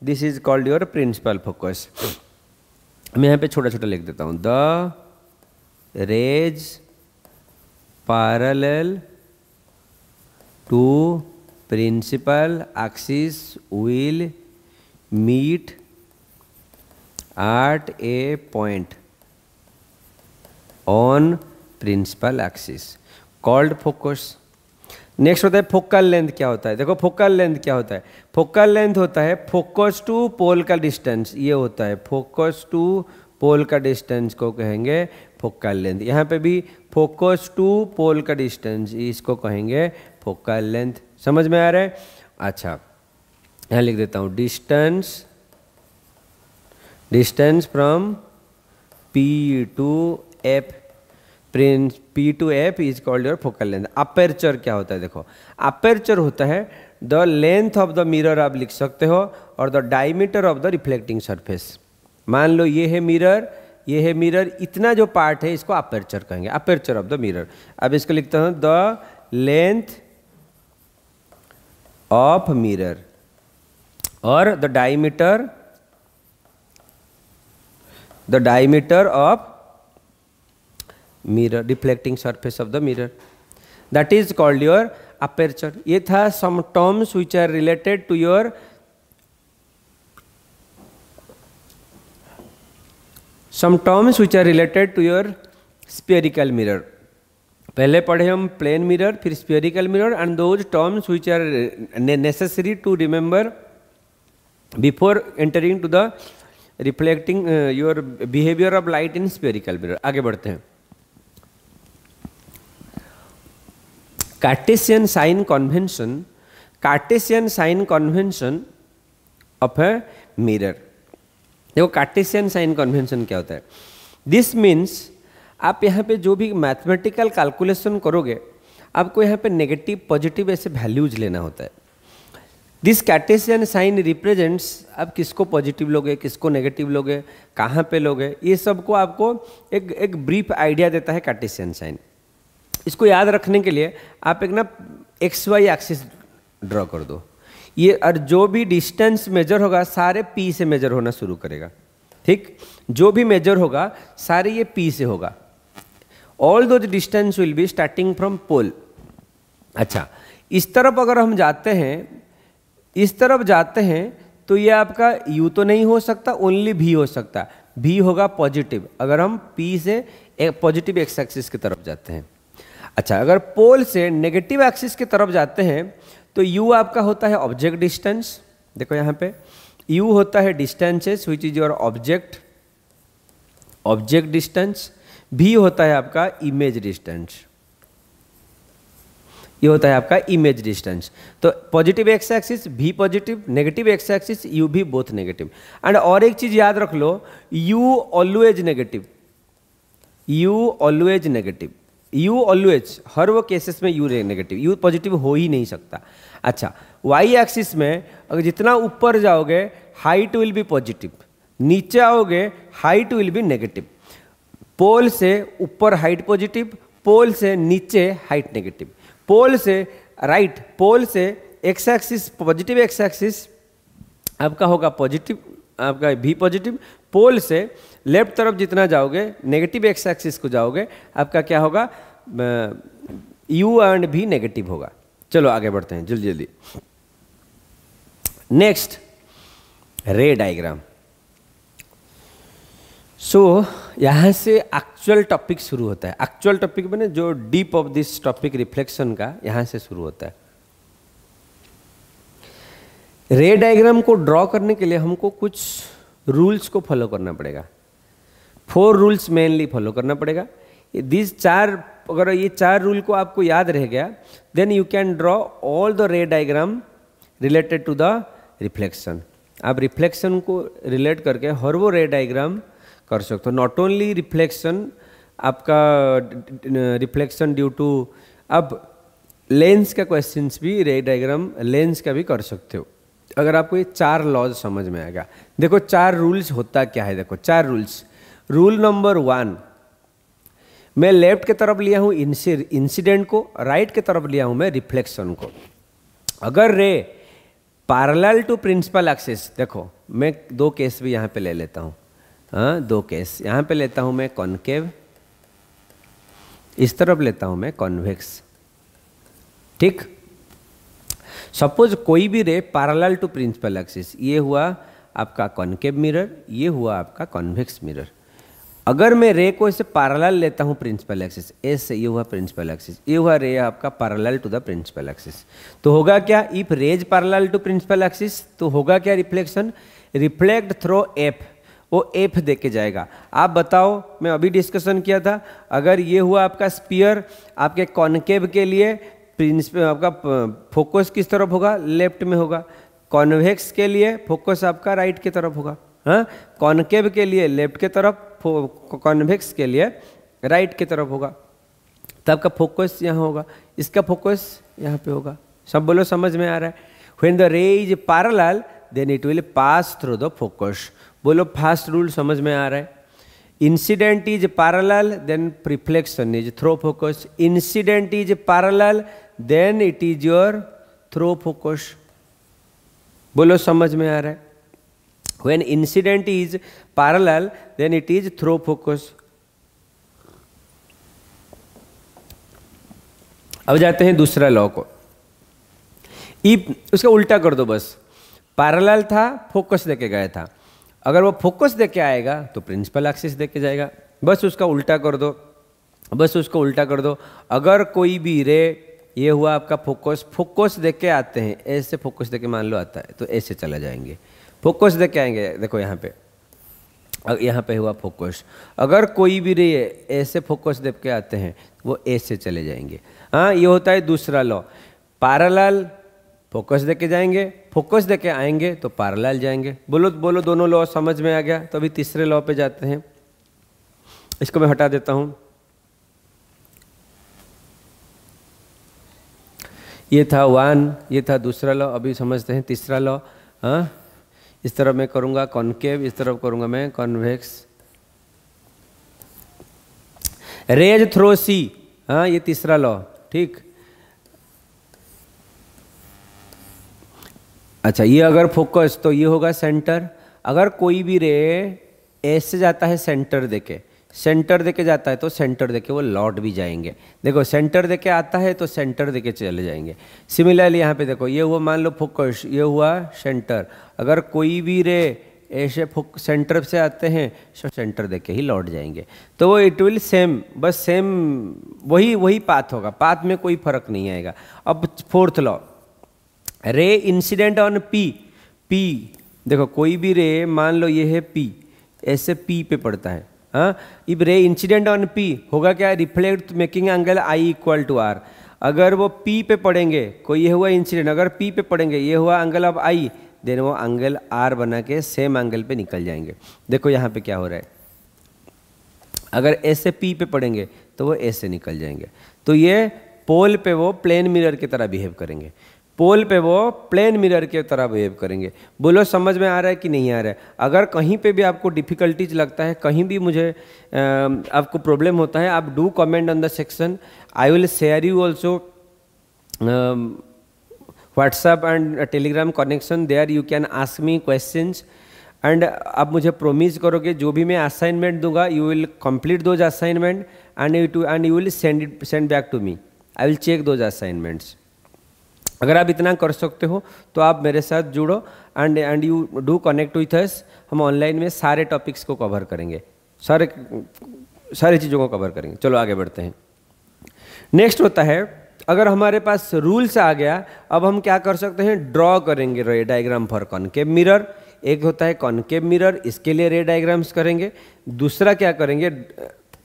this is called your principal focus मैं यहाँ पे छोटा छोटा लिख देता हूँ the rays parallel to principal axis will meet at a point on principal axis called focus next होता है फोकल लेंथ क्या होता है देखो फोकल लेंथ क्या होता है फोकल लेंथ होता है फोकस टू पोल का डिस्टेंस ये होता है फोकस टू पोल का डिस्टेंस को कहेंगे फोकल लेंथ यहाँ पे भी फोकस टू पोल का डिस्टेंस इसको कहेंगे फोकल लेंथ समझ में आ रहा है अच्छा यहाँ लिख देता हूँ distance distance from P to F प्रिंस P to F is called your focal length aperture क्या होता है देखो अपेरचर होता है the length of the mirror आप लिख सकते हो और the diameter of the reflecting surface मान लो ये है मिरर ये है मिरर इतना जो पार्ट है इसको अपर्चर कहेंगे अपर्चर ऑफ द मिरर अब इसको लिखता हूँ द लेंथ ऑफ मिरर और the diameter the diameter of mirror reflecting surface of the mirror that is called your aperture ये था some terms which are related to your some terms which are related to your spherical mirror पहले पढ़े हम plane mirror फिर spherical mirror and those terms which are necessary to remember before entering to the reflecting your behaviour of light in spherical mirror आगे बढ़ते हैं Cartesian sign convention Cartesian sign convention of a mirror देखो Cartesian sign convention क्या होता है this means आप यहाँ पे जो भी मैथमेटिकल कैलकुलेशन करोगे आपको यहाँ पे नेगेटिव पॉजिटिव ऐसे वैल्यूज लेना होता है दिस कैटेशियन साइन रिप्रेजेंट्स आप किसको पॉजिटिव लोगे किसको नेगेटिव लोगे कहाँ पे लोगे ये सबको आपको एक एक ब्रीफ आइडिया देता है कैटेशियन साइन इसको याद रखने के लिए आप एक ना एक्स वाई एक्सिस ड्रॉ कर दो ये और जो भी डिस्टेंस मेजर होगा सारे पी से मेजर होना शुरू करेगा ठीक जो भी मेजर होगा सारे ये पी से होगा all those distance will be starting from pole अच्छा इस तरफ अगर हम जाते हैं इस तरफ जाते हैं तो ये आपका यू तो नहीं हो सकता ओनली भी हो सकता भी होगा पॉजिटिव अगर हम पी से पॉजिटिव एक्स एक्सिस की तरफ जाते हैं अच्छा अगर पोल से नेगेटिव एक्सिस की तरफ जाते हैं तो u आपका होता है ऑब्जेक्ट डिस्टेंस देखो यहाँ पे u होता है distances which is your object object distance v होता है आपका इमेज डिस्टेंस ये होता है आपका इमेज डिस्टेंस तो पॉजिटिव एक्स एक्सिस भी positive negative x axis u भी बोथ नेगेटिव एंड और एक चीज़ याद रख लो u always negative u always negative u always हर वो केसेस में यू नेगेटिव यू पॉजिटिव हो ही नहीं सकता अच्छा वाई एक्सिस में अगर जितना ऊपर जाओगे हाइट विल बी पॉजिटिव नीचे आओगे height will be negative pole से ऊपर हाइट पॉजिटिव पोल से नीचे हाइट नेगेटिव पोल से राइट right, पोल से x axis positive x axis आपका होगा पॉजिटिव आपका भी पॉजिटिव पोल से लेफ्ट तरफ जितना जाओगे नेगेटिव एक्स एक्सिस को जाओगे आपका क्या होगा यू एंड भी नेगेटिव होगा चलो आगे बढ़ते हैं जल्दी जल्दी नेक्स्ट रे डायग्राम सो so, यहाँ से एक्चुअल टॉपिक शुरू होता है एक्चुअल टॉपिक मैंने जो deep of this topic reflection का यहाँ से शुरू होता है रे डायग्राम को ड्रॉ करने के लिए हमको कुछ रूल्स को फॉलो करना पड़ेगा फोर रूल्स मेनली फॉलो करना पड़ेगा दिस चार अगर ये चार रूल को आपको याद रह गया then you can draw all the ray diagram related to the reflection आप रिफ्लेक्शन को रिलेट करके हर वो रे डायग्राम कर सकते हो नॉट ओनली रिफ्लेक्शन आपका रिफ्लेक्शन ड्यू टू अब लेंस का क्वेश्चन भी रे डायग्राम लेंस का भी कर सकते हो अगर आपको ये चार लॉज समझ में आएगा देखो चार रूल्स होता क्या है देखो चार रूल्स रूल नंबर वन मैं लेफ्ट के तरफ लिया हूँ इंसिडेंट को राइट के तरफ लिया हूँ मैं रिफ्लेक्शन को अगर रे पारल टू प्रिंसिपल एक्सिस देखो मैं दो केस भी यहाँ पे ले लेता हूँ हाँ दो केस यहाँ पे लेता हूँ मैं कॉन्केव इस तरफ लेता हूँ मैं कॉन्वेक्स ठीक सपोज कोई भी रे पारल टू प्रिंसिपल एक्सिस ये हुआ आपका कॉन्केव मिरर ये हुआ आपका कॉन्वेक्स मिरर अगर मैं रे को इसे पैरेलल लेता हूँ प्रिंसिपल एक्सिस एस ये हुआ प्रिंसिपल एक्सिस ये हुआ रे आपका parallel to the principal axis तो होगा क्या if rays parallel to principal axis तो होगा क्या रिफ्लेक्शन रिफ्लेक्ट थ्रो एफ वो एफ दे के जाएगा आप बताओ मैं अभी डिस्कशन किया था अगर ये हुआ आपका स्पीयर आपके कॉनकेब के लिए प्रिंसिपल आपका फोकस किस तरफ होगा लेफ्ट में होगा कॉन्वेक्स के लिए फोकस आपका राइट की तरफ होगा हाँ कॉन्केव के लिए लेफ्ट के तरफ कॉन्वेक्स के लिए राइट की तरफ होगा तो आपका फोकस यहाँ होगा इसका फोकस यहाँ पे होगा सब बोलो समझ में आ रहा है when the ray is parallel then it will pass through the focus बोलो फास्ट रूल समझ में आ रहा है incident is parallel then reflection is through focus incident is parallel then it is your through focus बोलो समझ में आ रहा है when incident is parallel then it is throw focus अब जाते हैं दूसरा लॉ को ई उसका उल्टा कर दो बस पैरेलल था फोकस देके गया था अगर वो फोकस देके आएगा तो प्रिंसिपल एक्सिस देके जाएगा बस उसका उल्टा कर दो बस उसको उल्टा कर दो अगर कोई भी रे ये हुआ आपका फोकस फोकस देके आते हैं ऐसे फोकस देके मान लो आता है तो ऐसे चला जाएंगे फोकस देख के आएंगे देखो यहाँ पे अब यहाँ पे हुआ फोकस अगर कोई भी रे ऐसे फोकस देख के आते हैं वो ऐसे चले जाएंगे हाँ ये होता है दूसरा लॉ पैरेलल फोकस दे के जाएंगे फोकस दे के आएंगे तो पारालाल जाएंगे बोलो बोलो दोनों लॉ समझ में आ गया तो अभी तीसरे लॉ पे जाते हैं इसको मैं हटा देता हूँ ये था वन ये था दूसरा लॉ अभी समझते हैं तीसरा लॉ हाँ इस तरफ मैं करूंगा कॉन्केव इस तरफ करूंगा मैं कॉन्वेक्स रेज थ्रो सी हाँ ये तीसरा लॉ ठीक अच्छा ये अगर फोकस तो ये होगा सेंटर अगर कोई भी रे ऐसे जाता है सेंटर देके सेंटर देके जाता है तो सेंटर देके वो लौट भी जाएंगे देखो सेंटर देके आता है तो सेंटर देके चले जाएंगे सिमिलरली यहाँ पे देखो ये हुआ मान लो फोकस ये हुआ सेंटर अगर कोई भी रे ऐसे फुक सेंटर से आते हैं सब सेंटर देके के ही लौट जाएंगे तो वो इट विल सेम बस सेम वही वही पाथ होगा पाथ में कोई फर्क नहीं आएगा अब fourth law ray incident on P P देखो कोई भी रे मान लो ये है पी ऐसे पी पे पड़ता है हाँ इब रे इंसिडेंट ऑन पी होगा क्या reflect making angle I equal to R अगर वो पी पे पड़ेंगे कोई ये हुआ इंसिडेंट अगर पी पे पड़ेंगे ये हुआ एंगल ऑफ आई देन वो एंगल आर बना के सेम एंगल पे निकल जाएंगे देखो यहाँ पे क्या हो रहा है अगर ए से पी पे पड़ेंगे तो वो ए से निकल जाएंगे तो ये पोल पे वो प्लेन मिरर की तरह बिहेव करेंगे पोल पे वो प्लेन मिरर की तरह बिहेव करेंगे बोलो समझ में आ रहा है कि नहीं आ रहा है अगर कहीं पे भी आपको डिफ़िकल्टीज लगता है कहीं भी मुझे आपको प्रॉब्लम होता है आप do comment on the section I will share you also WhatsApp and Telegram connection there you can ask me questions and आप मुझे प्रोमिस करो कि जो भी मैं असाइनमेंट दूंगा you will complete those assignment and you too and you will send it send back to me I will check those assignments अगर आप इतना कर सकते हो तो आप मेरे साथ जुड़ो and and you do connect with us हम ऑनलाइन में सारे टॉपिक्स को कवर करेंगे सारे सारी चीज़ों को कवर करेंगे चलो आगे बढ़ते हैं नेक्स्ट होता है अगर हमारे पास रूल्स आ गया अब हम क्या कर सकते हैं ड्रॉ करेंगे रे डायग्राम फॉर कॉनकेव मिरर एक होता है कॉनकेव मिरर इसके लिए रे डायग्राम्स करेंगे दूसरा क्या करेंगे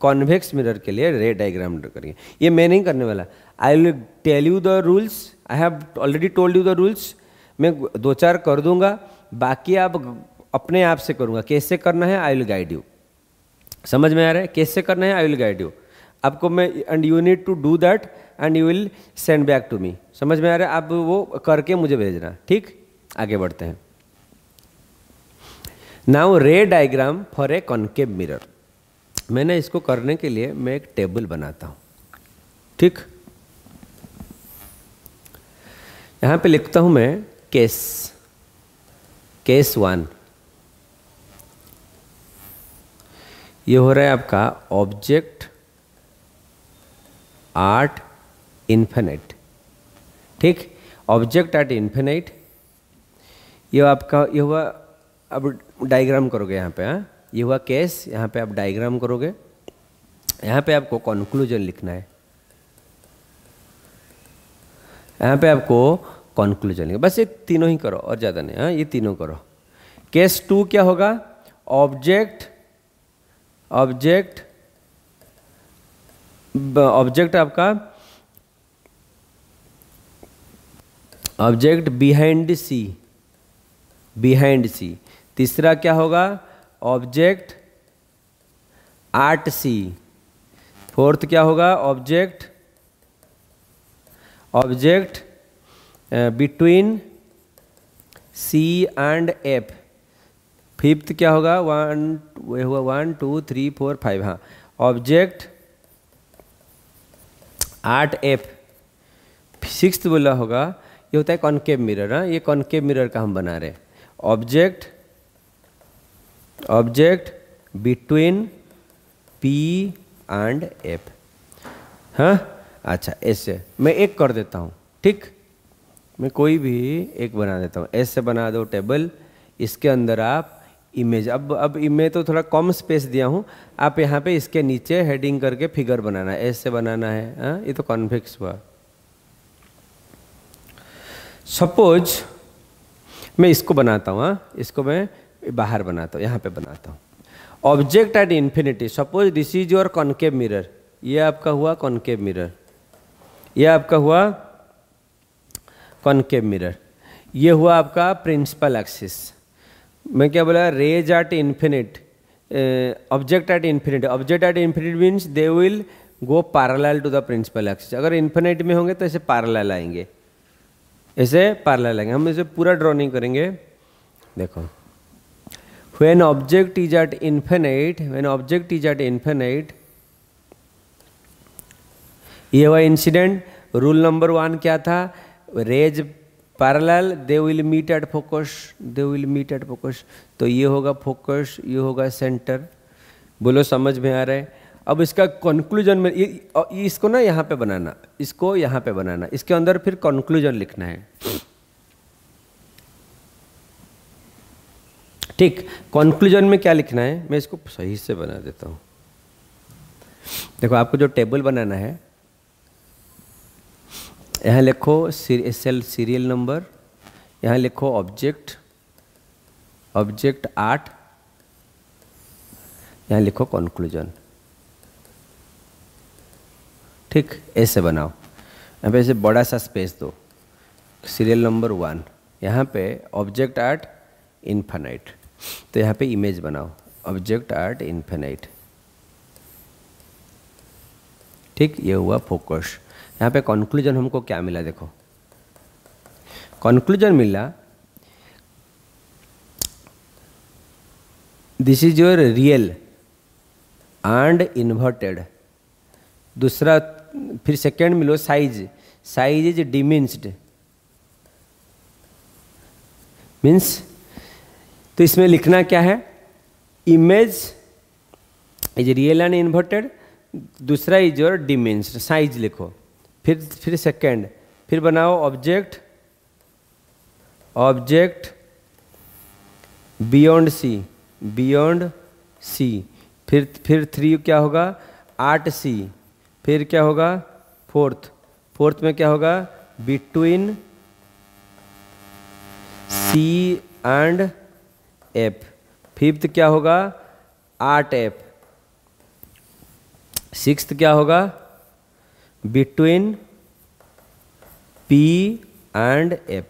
कॉन्वेक्स मिरर के लिए रे डायग्राम करेंगे ये मैं नहीं करने वाला I will tell you the rules I have already told you the rules मैं दो चार कर दूंगा बाकी आप अपने आप से करूंगा कैसे करना है आई विल गाइड यू समझ में आ रहा है कैसे करना है आई विल गाइड यू आपको मैं and you need to do that and you will send back to me समझ में आ रहा है आप वो करके मुझे भेजना ठीक आगे बढ़ते हैं now ray diagram for a concave mirror मैंने इसको करने के लिए मैं एक टेबल बनाता हूँ ठीक यहाँ पे लिखता हूँ मैं केस केस वन ये हो रहा है आपका ऑब्जेक्ट आर्ट इन्फिनिट ठीक ऑब्जेक्ट एट इन्फिनिट ये आपका ये हुआ अब डायग्राम करोगे यहाँ पे हाँ ये हुआ केस यहाँ पे आप डायग्राम करोगे यहाँ पे आपको कॉन्क्लूजन लिखना है यहाँ पे आपको कॉन्क्लूजन लिखना बस ये तीनों ही करो और ज़्यादा नहीं हाँ ये तीनों करो केस टू क्या होगा ऑब्जेक्ट ऑब्जेक्ट ऑब्जेक्ट आपका object behind C behind C तीसरा क्या होगा ऑब्जेक्ट आर्ट सी फोर्थ क्या होगा object object between C and F fifth क्या होगा वन हुआ one two three four five हाँ ऑब्जेक्ट आर्ट एफ सिक्स बोला होगा ये होता है कॉन्केव मिरर हाँ ये कॉन्केव मिरर का हम बना रहे हैं object object between P and F हाँ अच्छा ऐसे मैं एक कर देता हूँ ठीक मैं कोई भी एक बना देता हूँ ऐसे बना दो टेबल इसके अंदर आप इमेज अब अब इमेज तो थोड़ा कम स्पेस दिया हूँ आप यहाँ पे इसके नीचे हेडिंग करके फिगर बनाना है ऐसे बनाना है हाँ ये तो कॉन्फिक्स हुआ सपोज मैं इसको बनाता हूँ हाँ। इसको मैं बाहर बनाता हूँ यहाँ पे बनाता हूँ object at infinity suppose this is your concave mirror ये आपका हुआ कॉन्केव मिरर ये आपका हुआ कॉन्केव मिरर ये हुआ आपका प्रिंसिपल एक्सिस मैं क्या बोला rays at infinite object at infinite object at infinite means they will go parallel to the principal axis अगर इन्फिनिट में होंगे तो ऐसे पैरेलल आएंगे इसे पैरल लेंगे हम इसे पूरा ड्रॉ नहीं करेंगे देखो when object is at infinite when object is at infinite ये हुआ इंसिडेंट रूल नंबर वन क्या था rays parallel they will meet at focus they will meet at focus तो ये होगा फोकस ये होगा सेंटर बोलो समझ में आ रहा है अब इसका कंक्लूजन में इसको ना यहाँ पे बनाना इसको यहाँ पे बनाना इसके अंदर फिर कंक्लूजन लिखना है ठीक कंक्लूजन में क्या लिखना है मैं इसको सही से बना देता हूँ देखो आपको जो टेबल बनाना है यहाँ लिखो सेल सीरियल नंबर यहाँ लिखो ऑब्जेक्ट ऑब्जेक्ट आठ यहाँ लिखो कंक्लूजन ठीक ऐसे बनाओ यहाँ पे ऐसे बड़ा सा स्पेस दो सीरियल नंबर वन यहाँ पे ऑब्जेक्ट आर्ट इन्फेनाइट तो यहाँ पे इमेज बनाओ ऑब्जेक्ट आर्ट इन्फेनाइट ठीक ये हुआ फोकस यहाँ पे कंक्लूजन हमको क्या मिला देखो कंक्लूजन मिला this is your real and inverted दूसरा फिर सेकेंड मिलो size size is diminished means तो इसमें लिखना क्या है image is real and inverted दूसरा इज योर डिमिंस्ड साइज लिखो फिर फिर सेकेंड फिर बनाओ object object beyond C beyond C फिर फिर थ्री क्या होगा आठ सी फिर क्या होगा फोर्थ फोर्थ में क्या होगा between C and F fifth क्या होगा आर्ट एफ सिक्स्थ क्या होगा बिटवीन पी एंड एफ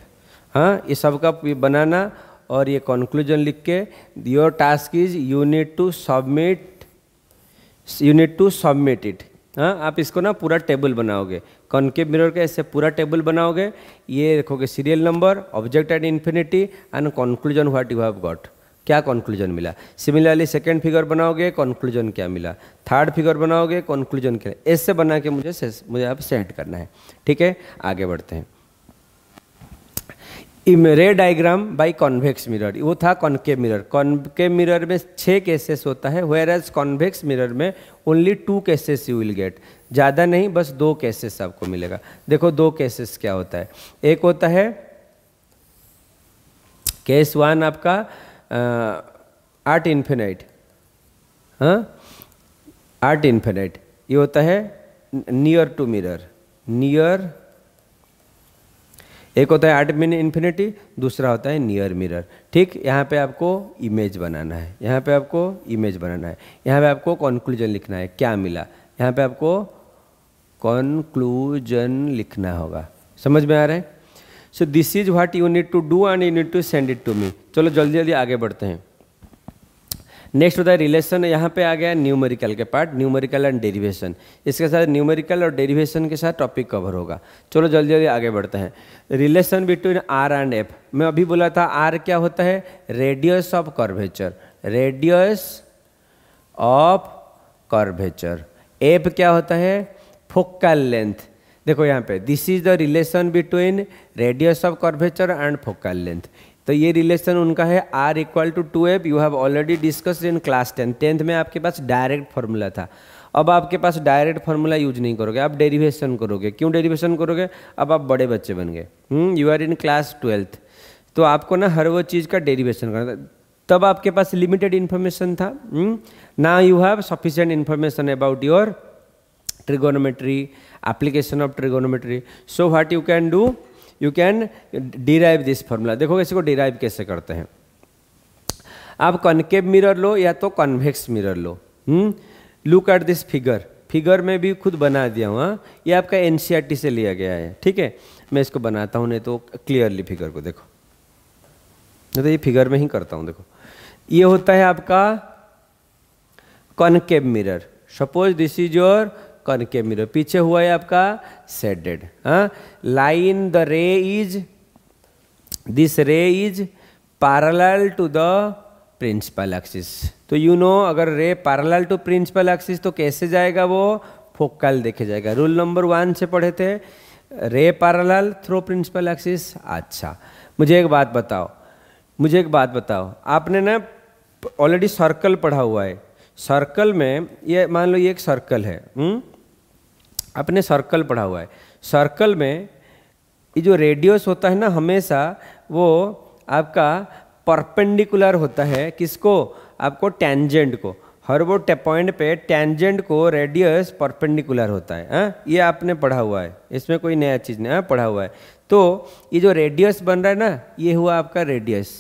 हाँ ये सबका बनाना और ये कंक्लूजन लिख के your task is you need to submit you need to submit it हाँ आप इसको ना पूरा टेबल बनाओगे कॉन्केव मिरर का ऐसे पूरा टेबल बनाओगे ये देखोगे serial number object at infinity and conclusion what you have got क्या कंक्लूजन मिला सिमिलरली सेकेंड फिगर बनाओगे कंक्लूजन क्या मिला थर्ड फिगर बनाओगे कंक्लूजन क्या ऐसे बना के मुझे मुझे आप सेंड करना है ठीक है आगे बढ़ते हैं रे डायग्राम बाई कॉन्वेक्स मिरर वो था कॉन्केव मिरर कॉन्केव मिरर में छः केसेस होता है वेयर एज कॉन्वेक्स मिरर में only two cases you will get ज़्यादा नहीं बस दो केसेस आपको मिलेगा देखो दो केसेस क्या होता है एक होता है केस वन आपका आर्ट इन्फेनाइट हाँ आर्ट इन्फेनाइट ये होता है नियर टू मिरर नियर एक होता है एट मीन इन्फिनिटी दूसरा होता है नियर मिरर ठीक यहाँ पे आपको इमेज बनाना है यहाँ पे आपको इमेज बनाना है यहाँ पे आपको कॉन्क्लूजन लिखना है क्या मिला यहाँ पे आपको कॉन्क्लूजन लिखना होगा समझ में आ रहा है so this is what you need to do and you need to send it to me चलो जल्दी जल्दी आगे बढ़ते हैं नेक्स्ट होता है रिलेशन यहाँ पे आ गया न्यूमेरिकल के पार्ट न्यूमेरिकल एंड डेरिवेशन इसके साथ न्यूमेरिकल और डेरिवेशन के साथ टॉपिक कवर होगा चलो जल्दी जल्दी आगे बढ़ते हैं relation between R and F मैं अभी बोला था आर क्या होता है radius of curvature radius of curvature F क्या होता है फोकल लेंथ देखो यहाँ पे this is the relation between radius of curvature and focal length तो ये रिलेशन उनका है R equal to two F you have already discussed in class ten tenth में आपके पास डायरेक्ट फार्मूला था अब आपके पास डायरेक्ट फार्मूला यूज नहीं करोगे आप डेरिवेशन करोगे क्यों डेरिवेशन करोगे अब आप बड़े बच्चे बन गए you are in class twelfth तो आपको ना हर वो चीज़ का डेरिवेशन करना था तब आपके पास लिमिटेड इन्फॉर्मेशन था ना you have sufficient information about your trigonometry application of trigonometry so what you can do you can derive this formula देखो इसको डिराइव कैसे करते हैं आप कॉन्केव मिरर लो या तो कॉन्वेक्स मिरर लो look at this figure figure में भी खुद बना दिया हुआ हाँ? ये आपका एन e से लिया गया है ठीक है मैं इसको बनाता हूँ नहीं तो क्लियरली फिगर को देखो नहीं तो ये फिगर में ही करता हूँ देखो ये होता है आपका concave mirror suppose this is your concave mirror पीछे हुआ है आपका shaded line the ray is this ray is parallel to the principal axis तो यू नो अगर ray parallel to principal axis तो कैसे जाएगा वो फोकल देखे जाएगा रूल नंबर वन से पढ़े थे ray parallel throw principal axis अच्छा मुझे एक बात बताओ मुझे एक बात बताओ आपने ना ऑलरेडी सर्कल पढ़ा हुआ है सर्कल में ये मान लो ये एक सर्कल है हुँ? हम्म? आपने सर्कल पढ़ा हुआ है सर्कल में ये जो रेडियस होता है ना हमेशा वो आपका परपेंडिकुलर होता है किसको आपको टेंजेंट को हर वो पॉइंट पे टेंजेंट को रेडियस परपेंडिकुलर होता है आ? हाँ? ये आपने पढ़ा हुआ है इसमें कोई नया चीज़ नहीं है हाँ? पढ़ा हुआ है तो ये जो रेडियस बन रहा है ना ये हुआ आपका रेडियस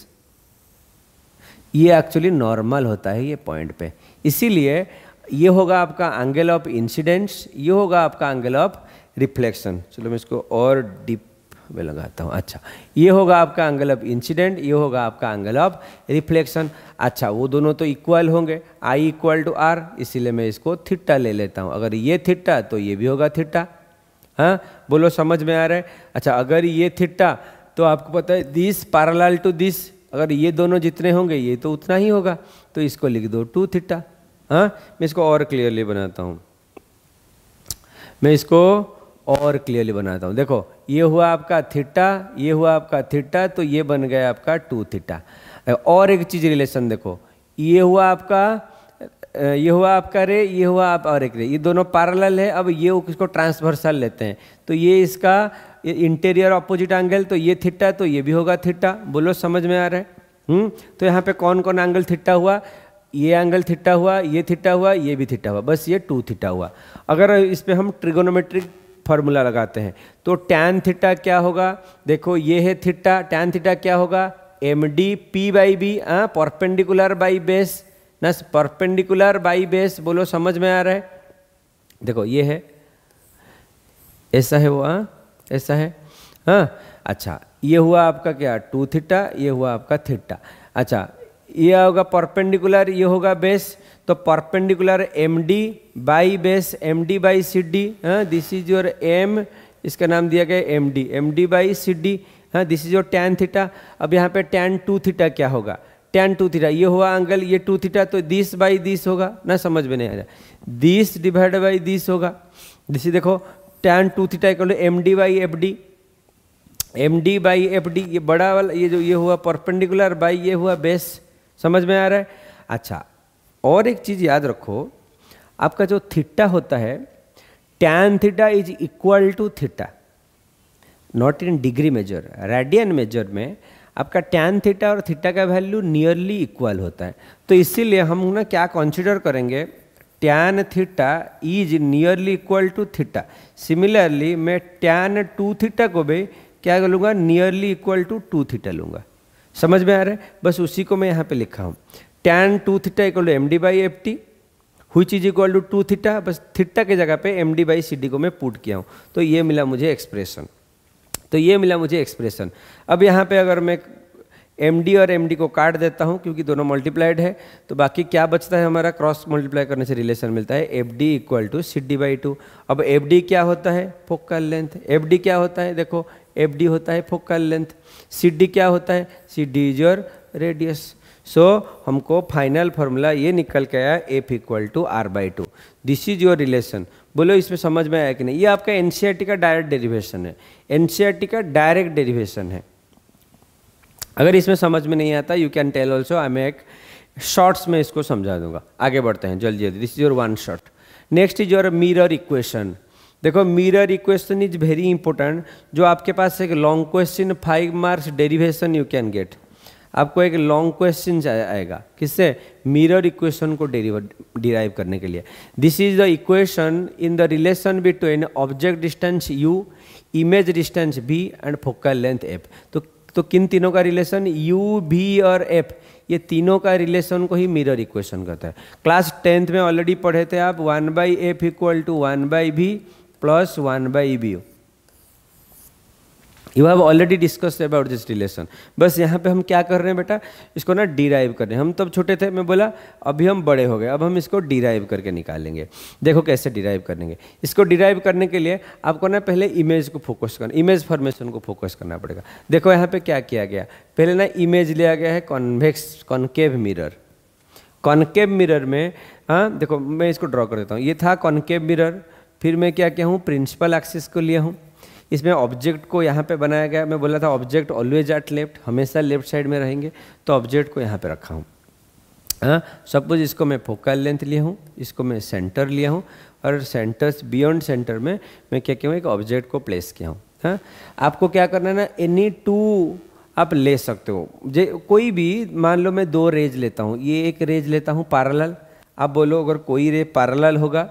ये एक्चुअली नॉर्मल होता है ये पॉइंट पे इसीलिए ये होगा आपका एंगल ऑफ इंसिडेंट्स ये होगा आपका एंगल ऑफ रिफ्लेक्शन चलो मैं इसको और डीप में लगाता हूँ अच्छा ये होगा आपका एंगल ऑफ इंसिडेंट ये होगा आपका एंगल ऑफ रिफ्लेक्शन अच्छा वो दोनों तो इक्वल होंगे आई इक्वल टू आर इसीलिए मैं इसको थिट्टा ले लेता हूँ अगर ये थिट्टा तो ये भी होगा थिट्टा हाँ बोलो समझ में आ रहा है अच्छा अगर ये थिट्टा तो आपको पता है दिस पैरल टू दिस अगर ये दोनों जितने होंगे ये तो उतना ही होगा तो इसको लिख दो टू थिट्टा हाँ मैं इसको और क्लियरली बनाता हूँ मैं इसको और क्लियरली बनाता हूँ देखो ये हुआ आपका थिट्टा ये हुआ आपका थिट्टा तो ये बन गया आपका टू थिट्टा और एक चीज़ रिलेशन देखो ये हुआ आपका ये हुआ आपका रे ये हुआ आप और एक रे ये दोनों पैरल है अब ये इसको ट्रांसवर्सल लेते हैं तो ये इसका इंटीरियर ऑपोजिट एंगल तो ये थिट्टा तो ये भी होगा थिट्टा बोलो समझ में आ रहा है हुँ? हम्म, तो यहाँ पे कौन कौन एंगल थिट्टा हुआ ये एंगल थिट्टा हुआ ये थिट्टा हुआ ये भी थिट्टा हुआ बस ये टू थिट्टा हुआ अगर इस पर हम ट्रिगोनोमेट्रिक फार्मूला लगाते हैं तो टैन थिट्टा क्या होगा देखो ये है थिट्टा टैन थिट्टा क्या होगा M D P by B हाँ परपेंडिकुलर बाई बेस न परपेंडिकुलर बाई बेस बोलो समझ में आ रहा है देखो ये है ऐसा है वो हाँ ऐसा है हाँ अच्छा ये हुआ आपका क्या टू थिट्टा ये हुआ आपका थिट्टा अच्छा ये होगा परपेंडिकुलर ये होगा बेस तो perpendicular M D by base M D by C D हाँ दिस इज योर एम इसका नाम दिया गया M D M D by C D हाँ this is your tan theta अब यहाँ पे टेन टू थीटा क्या होगा टेन टू थीटा ये हुआ एंगल ये टू थीटा तो दिस बाई दिस होगा ना समझ में नहीं आ रहा दिस डिवाइड बाई दिस होगा दिस देखो tan two theta equal M D by F D M D by F D ये बड़ा वाला ये जो ये हुआ परपेंडिकुलर बाई ये हुआ बेस समझ में आ रहा है अच्छा और एक चीज़ याद रखो आपका जो थीटा होता है tan theta is equal to theta not in degree measure radian measure में आपका टैन थीटा और थीटा का वैल्यू नियरली इक्वल होता है तो इसीलिए हम ना क्या कंसिडर करेंगे tan theta is nearly equal to theta similarly मैं टैन टू थीटा को भी क्या लूँगा nearly equal to two theta लूँगा समझ में आ रहा है बस उसी को मैं यहाँ पे लिखा हूँ tan two theta equal to M D by F T हुई चीज इक्वल टू टू थीटा बस थीटा के जगह पे M D by C D को मैं पुट किया हूँ तो ये मिला मुझे एक्सप्रेशन तो ये मिला मुझे एक्सप्रेशन अब यहाँ पे अगर मैं एम और एम को काट देता हूँ क्योंकि दोनों मल्टीप्लाइड है तो बाकी क्या बचता है हमारा क्रॉस मल्टीप्लाई करने से रिलेशन मिलता है F D equal to C D by two अब एफ डी क्या होता है फोकल लेंथ एफ डी क्या होता है देखो एफ डी होता है फोकल लेंथ सी डी क्या होता है C D is your radius so हमको फाइनल फॉर्मूला ये निकल के आया F equal to R by two this is your relation बोलो इसमें समझ में आया कि नहीं ये आपका एन e का डायरेक्ट डेरिवेशन है एन e का डायरेक्ट डेरिवेशन है अगर इसमें समझ में नहीं आता you can tell also I मैं एक शॉर्ट्स में इसको समझा दूंगा आगे बढ़ते हैं जल्दी जल्दी this is your one short next is your mirror equation देखो mirror equation is very important जो आपके पास एक long question five marks derivation you can get आपको एक लॉन्ग क्वेश्चन आएगा किससे मिरर इक्वेशन को डिराइव करने के लिए this is the equation in the relation between object distance u image distance v and focal length F तो तो किन तीनों का रिलेशन यू भी और एफ ये तीनों का रिलेशन को ही मिरर इक्वेशन कहता है क्लास टेंथ में ऑलरेडी पढ़े थे आप one by F equal to one by v plus one by B you have already discuss about this relation बस यहाँ पे हम क्या कर रहे हैं बेटा इसको ना डिराइव कर रहे हैं हम तब छोटे थे मैं बोला अभी हम बड़े हो गए अब हम इसको डिराइव करके निकालेंगे देखो कैसे डिराइव करेंगे इसको डिराइव करने के लिए आपको ना पहले इमेज को फोकस करना इमेज फॉर्मेशन को फोकस करना पड़ेगा देखो यहाँ पर क्या किया गया पहले ना इमेज लिया गया है convex concave mirror concave mirror में हाँ देखो मैं इसको ड्रॉ कर देता हूँ ये था कॉन्केव मिरर फिर मैं क्या क्या हूँ प्रिंसिपल एक्सिस को लिया हूँ इसमें ऑब्जेक्ट को यहाँ पे बनाया गया मैं बोला था ऑब्जेक्ट ऑलवेज एट लेफ्ट हमेशा लेफ्ट साइड में रहेंगे तो ऑब्जेक्ट को यहाँ पे रखा हूँ हाँ सपोज इसको मैं फोकल लेंथ लिया हूँ इसको मैं सेंटर लिया हूँ और सेंटर्स बियॉन्ड सेंटर में मैं क्या क्यों एक ऑब्जेक्ट को प्लेस किया हूँ हाँ आपको क्या करना है ना एनी टू आप ले सकते हो जे कोई भी मान लो मैं दो रेज लेता हूँ ये एक रेज लेता हूँ पैरेलल आप बोलो अगर कोई रे पैरेलल होगा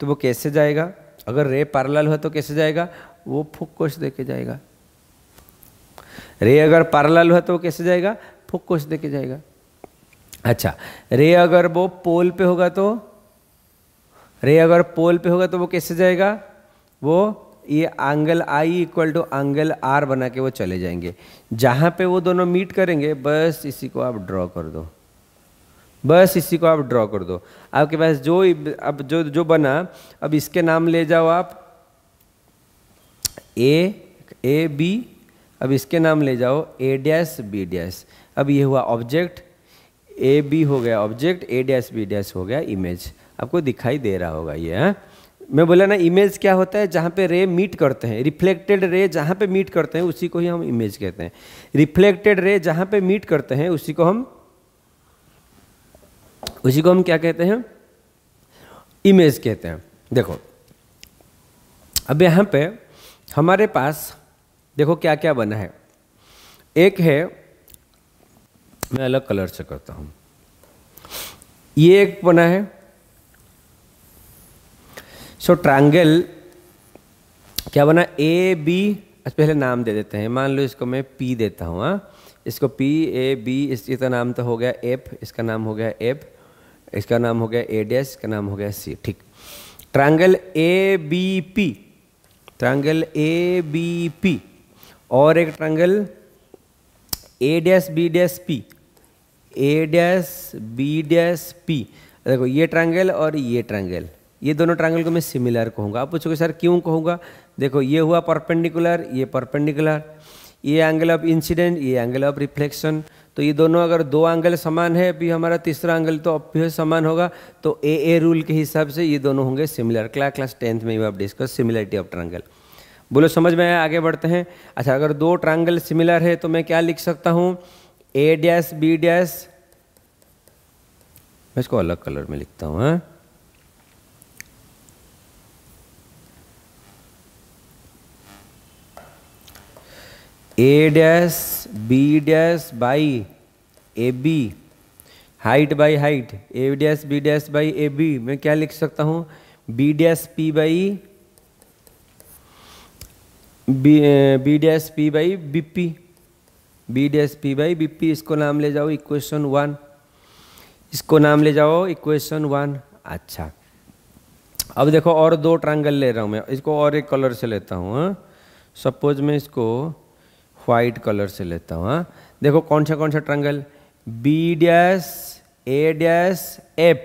तो वो कैसे जाएगा अगर रे पैरेलल हुआ तो कैसे जाएगा वो फुक्कोश कोश दे के जाएगा रे अगर पैरल है तो कैसे जाएगा फुक्कोश कोश दे के जाएगा अच्छा रे अगर वो पोल पे होगा तो रे अगर पोल पे होगा तो वो कैसे जाएगा वो ये angle I equal to angle R बना के वो चले जाएंगे जहां पे वो दोनों मीट करेंगे बस इसी को आप ड्रॉ कर दो बस इसी को आप ड्रॉ कर दो आपके पास जो अब जो जो बना अब इसके नाम ले जाओ आप ए ए बी अब इसके नाम ले जाओ ए डैस बी डैस अब ये हुआ ऑब्जेक्ट ए बी हो गया object A dash B dash हो गया इमेज आपको दिखाई दे रहा होगा ये है हाँ? मैं बोला ना इमेज क्या होता है जहाँ पे रे मीट करते हैं रिफ्लेक्टेड रे जहाँ पे मीट करते हैं उसी को ही हम इमेज कहते हैं रिफ्लेक्टेड रे जहाँ पे मीट करते हैं उसी को हम उसी को हम क्या कहते हैं इमेज कहते हैं देखो अब यहाँ पे हमारे पास देखो क्या क्या बना है एक है मैं अलग कलर से करता हूं ये एक बना है सो so, ट्रायंगल क्या बना ए बी अच्छा पहले नाम दे देते हैं मान लो इसको मैं पी देता हूँ हाँ इसको पी ए बी इसका नाम तो हो गया एफ इसका नाम हो गया एफ इसका नाम हो गया ए डी एस इसका नाम हो गया सी ठीक triangle A B P triangle A B P और एक triangle A dash B dash P A dash B dash P देखो ये ट्रायंगल और ये ट्रायंगल ये दोनों ट्रायंगल को मैं सिमिलर कहूँगा आप पूछोगे सर क्यों कहूँगा देखो ये हुआ परपेंडिकुलर ये परपेंडिकुलर ये एंगल ऑफ इंसिडेंट ये एंगल ऑफ रिफ्लेक्शन तो ये दोनों अगर दो एंगल समान है अभी हमारा तीसरा एंगल तो अब समान होगा तो ए ए रूल के हिसाब से ये दोनों होंगे सिमिलर क्लास क्लास टेंथ में भी आप डिस्कस सिमिलरिटी ऑफ ट्रायंगल बोलो समझ में आया आगे बढ़ते हैं अच्छा अगर दो ट्रायंगल सिमिलर है तो मैं क्या लिख सकता हूँ ए डैश बी डैश मैं इसको अलग कलर में लिखता हूँ हाँ A dash B dash by A B height by height A dash B dash by A B मैं क्या लिख सकता हूँ B dash P by B B dash P by B P B dash P by B P इसको नाम ले जाओ equation one इसको नाम ले जाओ इक्वेशन वन अच्छा अब देखो और दो ट्रायंगल ले रहा हूँ मैं इसको और एक कलर से लेता हूँ सपोज हाँ। मैं इसको व्हाइट कलर से लेता हूँ हाँ देखो कौन सा कौन सा triangle B dash A dash F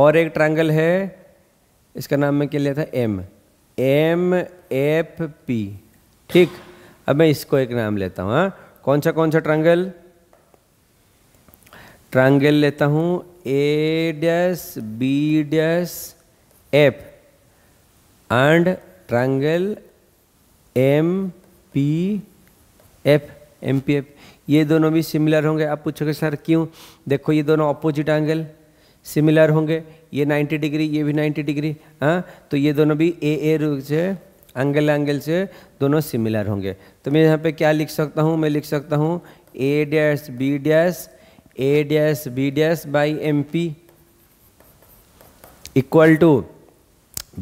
और एक ट्रैंगल है इसका नाम मैं क्या लिया था एम एम एफ पी ठीक अब मैं इसको एक नाम लेता हूँ हाँ कौन सा कौन सा ट्रायंगल ट्रायंगल लेता हूँ A dash B dash F and triangle M P F M P F ये दोनों भी सिमिलर होंगे आप पूछोगे सर क्यों देखो ये दोनों अपोजिट एंगल सिमिलर होंगे ये 90 डिग्री ये भी 90 डिग्री हाँ तो ये दोनों भी ए ए से एंगल एंगल से दोनों सिमिलर होंगे तो मैं यहाँ पे क्या लिख सकता हूँ मैं लिख सकता हूँ A dash B dash A dash B dash by M P equal to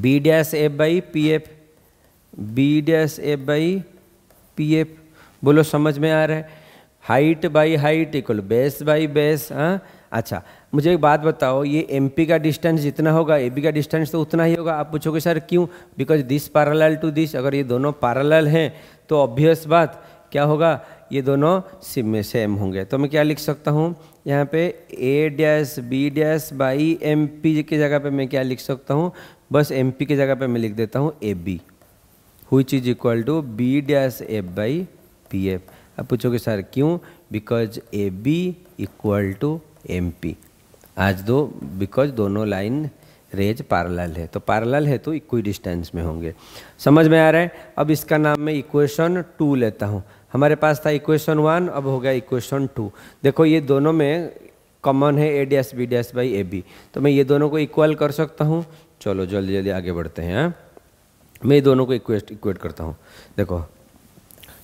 B dash F by P F B dash F by P F बोलो समझ में आ रहा है height by height equal base by base हाँ अच्छा मुझे एक बात बताओ ये एम का डिस्टेंस जितना होगा ए का डिस्टेंस तो उतना ही होगा आप पूछोगे सर क्यों because this parallel to this अगर ये दोनों पैरेलल हैं तो ऑब्वियस बात क्या होगा ये दोनों सिम में सेम होंगे तो मैं क्या लिख सकता हूँ यहाँ पे A dash B dash by M P की जगह पे मैं क्या लिख सकता हूँ बस एम पी की जगह पे मैं लिख देता हूँ ए बी हुई चीज़ equal to B dash A by P F अब पूछोगे सर क्यों because A B equal to M P आज दो बिकॉज दोनों लाइन रेज पारलल है तो पारलल है तो इक्वी डिस्टेंस में होंगे समझ में आ रहा है अब इसका नाम मैं इक्वेशन टू लेता हूँ हमारे पास था इक्वेशन वन अब हो गया इक्वेशन टू देखो ये दोनों में कॉमन है A D S B D S by A B तो मैं ये दोनों को इक्वल कर सकता हूँ चलो जल्दी जल्दी आगे बढ़ते हैं हाँ। मैं ये दोनों को इक्वेट इक्वेट करता हूँ देखो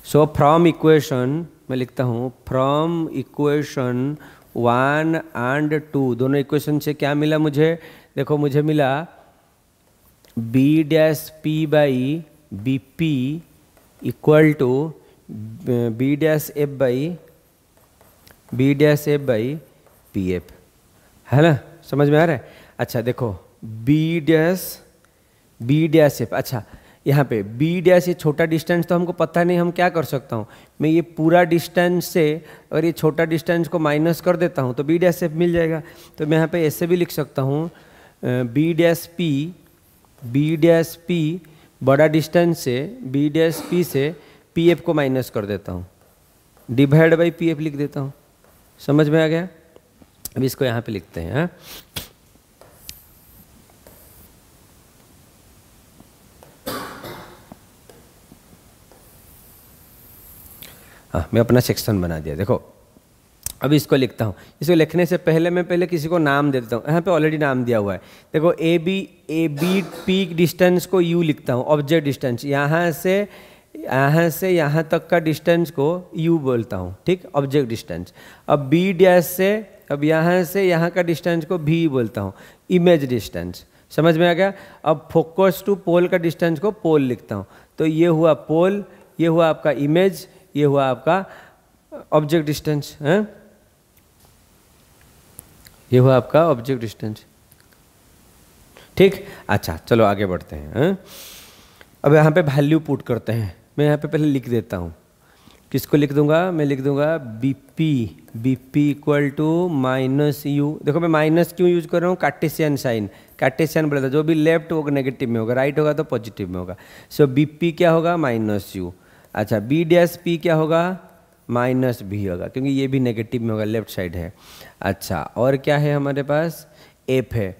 सो फ्रॉम इक्वेशन मैं लिखता हूँ from equation one and two दोनों इक्वेशन से क्या मिला मुझे देखो मुझे मिला B dash P by B P equal to B dash F by B dash F by P F है ना समझ में आ रहा है अच्छा देखो B dash B dash F अच्छा यहाँ पे बी डैश ये छोटा डिस्टेंस तो हमको पता नहीं हम क्या कर सकता हूँ मैं ये पूरा डिस्टेंस से अगर ये छोटा डिस्टेंस को माइनस कर देता हूँ तो बी डैश एफ मिल जाएगा तो मैं यहाँ पे ऐसे भी लिख सकता हूँ B dash P B dash P बड़ा डिस्टेंस से बी डैश पी से पी एफ को माइनस कर देता हूँ डिवाइड बाई पी एफ लिख देता हूँ समझ में आ गया अब इसको यहाँ पे लिखते हैं हा? हाँ मैं अपना सेक्शन बना दिया देखो अब इसको लिखता हूँ इसको लिखने से पहले मैं पहले किसी को नाम दे देता हूँ यहाँ पे ऑलरेडी नाम दिया हुआ है देखो A B A B peak distance को यू लिखता हूँ ऑब्जेक्ट डिस्टेंस यहाँ से यहाँ से यहाँ तक का डिस्टेंस को यू बोलता हूँ ठीक ऑब्जेक्ट डिस्टेंस अब बी डैश से अब यहाँ से यहाँ का डिस्टेंस को भी बोलता हूँ इमेज डिस्टेंस समझ में आ गया अब फोकस टू पोल का डिस्टेंस को पोल लिखता हूँ तो ये हुआ पोल ये हुआ आपका इमेज ये हुआ आपका ऑब्जेक्ट डिस्टेंस है ये हुआ आपका ऑब्जेक्ट डिस्टेंस ठीक अच्छा चलो आगे बढ़ते हैं है? अब यहाँ पे वैल्यू पुट करते हैं मैं यहाँ पे पहले लिख देता हूँ किसको लिख दूंगा मैं लिख दूंगा B P B P equal to minus U देखो मैं माइनस क्यों यूज कर रहा हूँ कार्टेशियन साइन कार्टेशियन बोला था जो भी लेफ्ट होगा नेगेटिव में होगा राइट होगा तो पॉजिटिव में होगा सो बी पी क्या होगा माइनस यू अच्छा बी डैश पी क्या होगा माइनस भी होगा क्योंकि ये भी नेगेटिव में होगा लेफ्ट साइड है अच्छा और क्या है हमारे पास एफ है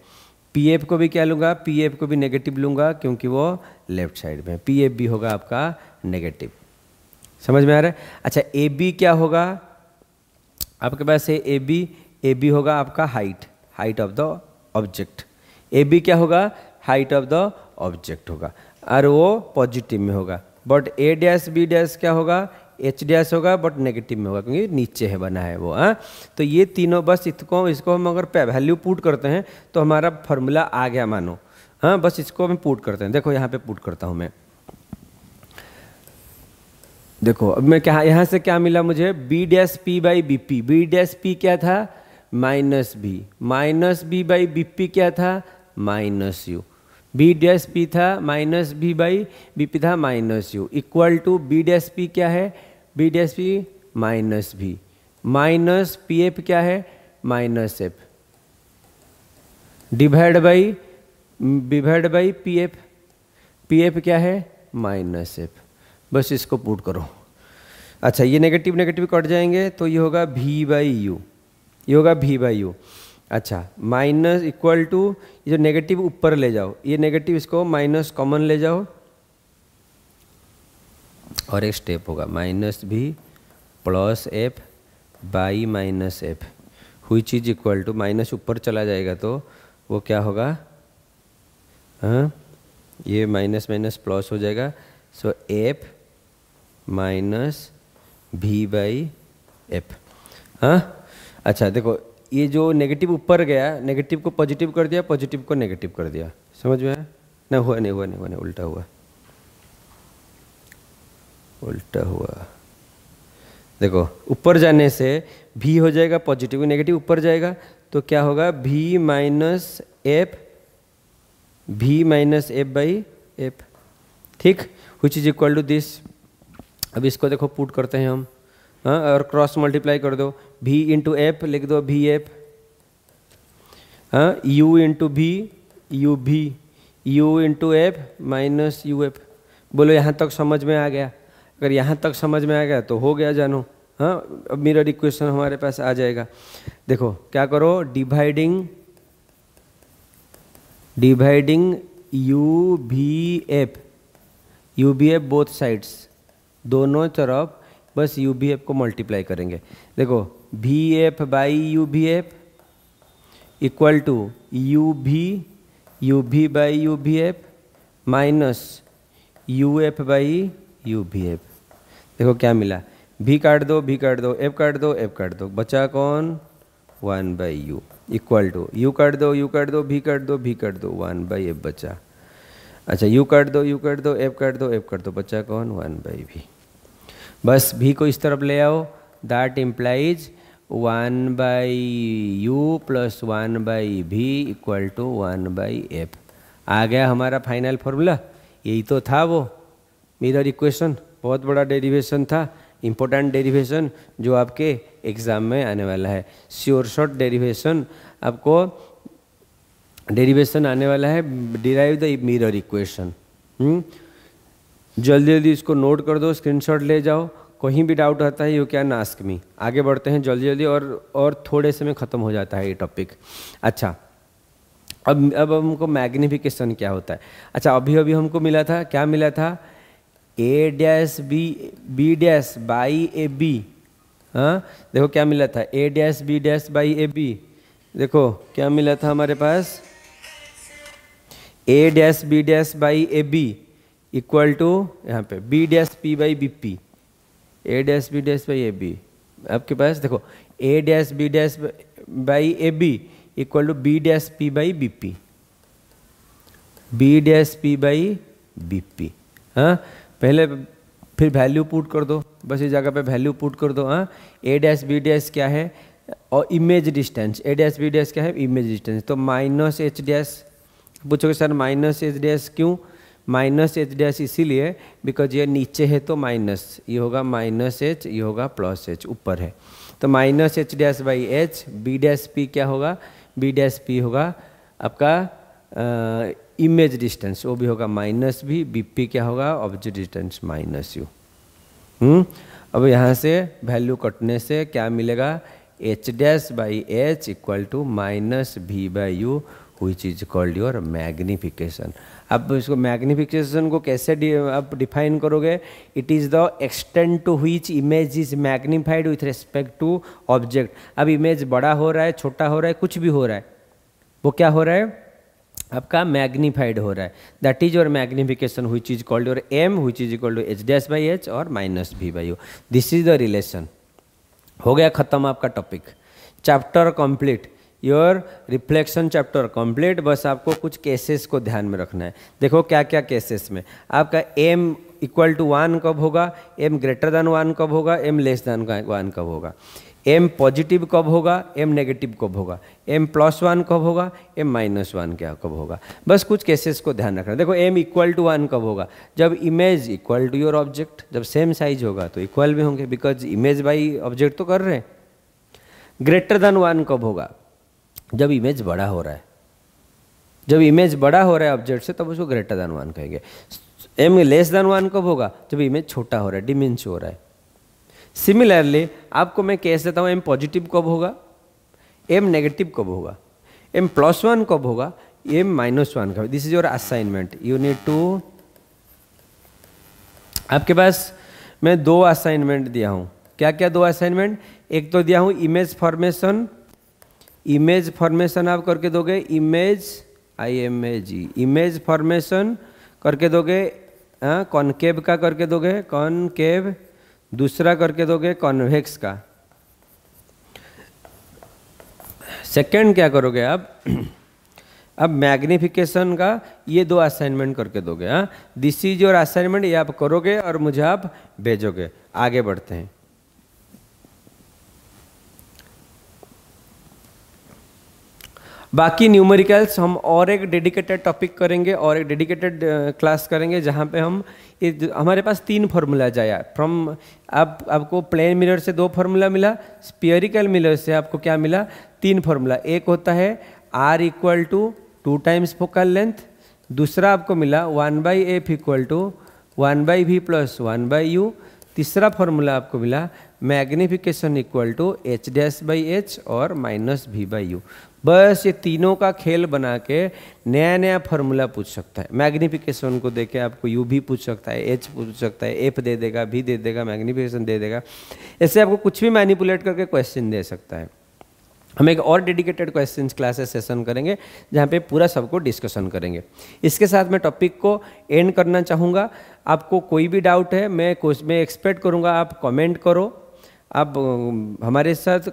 पी एफ को भी क्या लूँगा पी एफ को भी नेगेटिव लूँगा क्योंकि वो लेफ्ट साइड में पी एफ भी होगा आपका नेगेटिव समझ में आ रहा है अच्छा ए बी क्या होगा आपके पास है ए बी ए बी होगा आपका height height of the object A B क्या होगा हाइट ऑफ द ऑब्जेक्ट होगा और वो पॉजिटिव में होगा but A dash B dash क्या होगा एच डैश होगा बट नेगेटिव में होगा क्योंकि नीचे है बना है वो हाँ तो ये तीनों बस इसको इसको हम अगर वैल्यू पुट करते हैं तो हमारा फॉर्मूला आ गया मानो हाँ बस इसको हम पुट करते हैं देखो यहाँ पे पुट करता हूँ मैं देखो अब मैं क्या यहाँ से क्या मिला मुझे B dash P by B P B dash P क्या था minus B minus B by B P क्या था minus U B dash P था minus B by B P था minus U equal to B dash P क्या है B dash P minus V minus P F क्या है minus F divide by divide by P F P F क्या है minus F बस इसको put करो अच्छा ये नेगेटिव नेगेटिव कट जाएंगे तो ये होगा भी बाई यू ये होगा भी बाई यू अच्छा माइनस इक्वल टू ये जो नेगेटिव ऊपर ले जाओ ये नेगेटिव इसको माइनस कॉमन ले जाओ और एक स्टेप होगा minus V plus F by minus F which चीज इक्वल टू माइनस ऊपर चला जाएगा तो वो क्या होगा हाँ ये माइनस माइनस प्लस हो जाएगा so F minus V by F हाँ अच्छा देखो ये जो नेगेटिव ऊपर गया नेगेटिव को पॉजिटिव कर दिया पॉजिटिव को नेगेटिव कर दिया समझ में आया ना हुआ नहीं हुआ नहीं हुआ नहीं उल्टा हुआ उल्टा हुआ देखो ऊपर जाने से भी हो जाएगा पॉजिटिव नेगेटिव ऊपर जाएगा तो क्या होगा V minus F V minus F by F ठीक which is equal to this अब इसको देखो पुट करते हैं हम हाँ और क्रॉस मल्टीप्लाई कर दो भी इंटू एफ लिख दो भी एफ हाँ U into V U V U into F minus U F बोलो यहाँ तक समझ में आ गया अगर यहाँ तक समझ में आ गया तो हो गया जानो हाँ अब मेरा इक्वेशन हमारे पास आ जाएगा देखो क्या करो dividing dividing U V F U V F both sides दोनों तरफ बस यू बी एफ को मल्टीप्लाई करेंगे देखो V F by U V F equal to U V U V by U V F minus U F by U V F देखो क्या मिला भी काट दो भी काट दो एफ काट दो एफ काट दो बचा कौन one by U equal to U काट दो यू काट दो भी काट दो भी काट दो वन बाई एफ बचा अच्छा यू काट दो यू काट दो एफ काट दो एफ काट दो बचा कौन वन बाई भी बस भी को इस तरफ ले आओ that implies one by U plus one by V equal to one by F आ गया हमारा फाइनल फॉर्मूला यही तो था वो मिरर इक्वेशन बहुत बड़ा डेरिवेशन था इम्पोर्टेंट डेरिवेशन जो आपके एग्ज़ाम में आने वाला है श्योर शॉर्ट डेरिवेशन आपको डेरिवेशन आने वाला है derive the mirror equation hmm, जल्दी जल्दी इसको नोट कर दो स्क्रीनशॉट ले जाओ कहीं भी डाउट रहता है यू कैन आस्क मी आगे बढ़ते हैं जल्दी जल्दी और और थोड़े से में ख़त्म हो जाता है ये टॉपिक अच्छा अब अब हमको मैग्निफिकेशन क्या होता है अच्छा अभी अभी हमको मिला था क्या मिला था A dash B B dash by A B हाँ देखो क्या मिला था A dash B dash by A B देखो क्या मिला था हमारे पास A dash B dash by A B equal to यहाँ पे B dash P by B P A dash B dash by A B आपके पास देखो A dash B dash by A B equal to B dash P by B P B dash P by B P हाँ पहले फिर value put कर दो बस इस जगह पे वैल्यू पुट कर दो हाँ ए डैश बी डैश क्या है और image distance A dash B dash क्या है इमेज डिस्टेंस तो माइनस एच डैश पूछोगे सर माइनस एच डैश क्यों माइनस एच डैस इसीलिए बिकॉज ये नीचे है तो माइनस ये होगा माइनस एच ये होगा प्लस एच ऊपर है तो minus H dash by H B dash P क्या होगा बी डैस पी होगा आपका इमेज डिस्टेंस वो भी होगा माइनस भी बी पी क्या होगा ऑब्जेक्ट डिस्टेंस माइनस यू अब यहाँ से वैल्यू कटने से क्या मिलेगा H dash by H equal to minus V by U which is called your magnification अब इसको मैग्निफिकेशन को कैसे आप डिफाइन करोगे it is the extent to which image is magnified with respect to object अब इमेज बड़ा हो रहा है छोटा हो रहा है कुछ भी हो रहा है वो क्या हो रहा है आपका मैग्नीफाइड हो रहा है that is your magnification which is called your M which चीज equal to H dash by H और minus V by U this is the relation हो गया ख़त्म आपका topic chapter complete your reflection chapter complete बस आपको कुछ cases को ध्यान में रखना है देखो क्या क्या केसेस में आपका एम इक्वल टू वन कब होगा एम ग्रेटर देन वन कब होगा एम लेस दैन वन कब होगा एम पॉजिटिव कब होगा एम नेगेटिव कब होगा एम प्लस वन कब होगा एम माइनस वन क्या कब होगा बस कुछ केसेस को ध्यान रखना देखो एम इक्वल टू वन कब होगा जब image equal to your object जब सेम साइज होगा तो इक्वल भी होंगे बिकॉज इमेज बाई ऑब्जेक्ट तो कर रहे हैं ग्रेटर देन वन कब होगा जब इमेज बड़ा हो रहा है जब इमेज बड़ा हो रहा है ऑब्जेक्ट से तब उसको ग्रेटर देन वन कहेंगे एम लेस देन वन कब होगा जब इमेज छोटा हो रहा है डिमिंस हो रहा है सिमिलरली आपको मैं कह देता हूँ एम पॉजिटिव कब होगा एम नेगेटिव कब होगा एम प्लस वन कब होगा एम माइनस वन कब this is your assignment unit two आपके पास मैं दो असाइनमेंट दिया हूँ क्या क्या दो असाइनमेंट एक तो दिया हूँ इमेज फॉर्मेशन इमेज फॉर्मेशन आप करके दोगे image I M A G image formation करके दोगे कॉनकेव हाँ, का करके दोगे कॉनकेव दूसरा करके दोगे कॉन्वेक्स का सेकंड क्या करोगे आप अब मैग्निफिकेशन का ये दो असाइनमेंट करके दोगे हाँ दिस इज योर असाइनमेंट ये आप करोगे और मुझे आप भेजोगे आगे बढ़ते हैं बाकी न्यूमेरिकल्स हम और एक डेडिकेटेड टॉपिक करेंगे और एक डेडिकेटेड क्लास करेंगे जहाँ पे हम ये हमारे पास तीन फार्मूला जाया फ्रॉम आप आपको प्लेन मिरर से दो फार्मूला मिला स्पियरिकल मिरर से आपको क्या मिला तीन फार्मूला एक होता है R equal to two times focal length दूसरा आपको मिला one by F equal to one by V plus one by U तीसरा फॉर्मूला आपको मिला magnification equal to H dash by H और माइनस वी बाई यू बस ये तीनों का खेल बना के नया नया फॉर्मूला पूछ सकता है मैग्निफिकेशन को देखे आपको यू भी पूछ सकता है एच पूछ सकता है एफ दे देगा भी दे देगा मैग्निफिकेशन दे देगा ऐसे आपको कुछ भी मैनिपुलेट करके क्वेश्चन दे सकता है हम एक और डेडिकेटेड क्वेश्चन क्लासेस सेशन करेंगे जहाँ पे पूरा सबको डिस्कशन करेंगे इसके साथ मैं टॉपिक को एंड करना चाहूँगा आपको कोई भी डाउट है मैं कुछ मैं एक्सपेक्ट करूँगा आप कमेंट करो आप हमारे साथ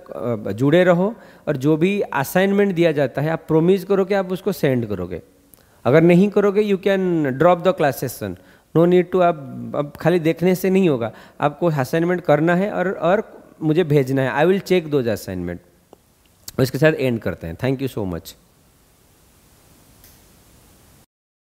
जुड़े रहो और जो भी असाइनमेंट दिया जाता है आप प्रोमिस करोगे आप उसको सेंड करोगे अगर नहीं करोगे you can drop the classes son no need to आप अब खाली देखने से नहीं होगा आपको असाइनमेंट करना है और और मुझे भेजना है I will check those assignment इसके साथ एंड करते हैं थैंक यू सो मच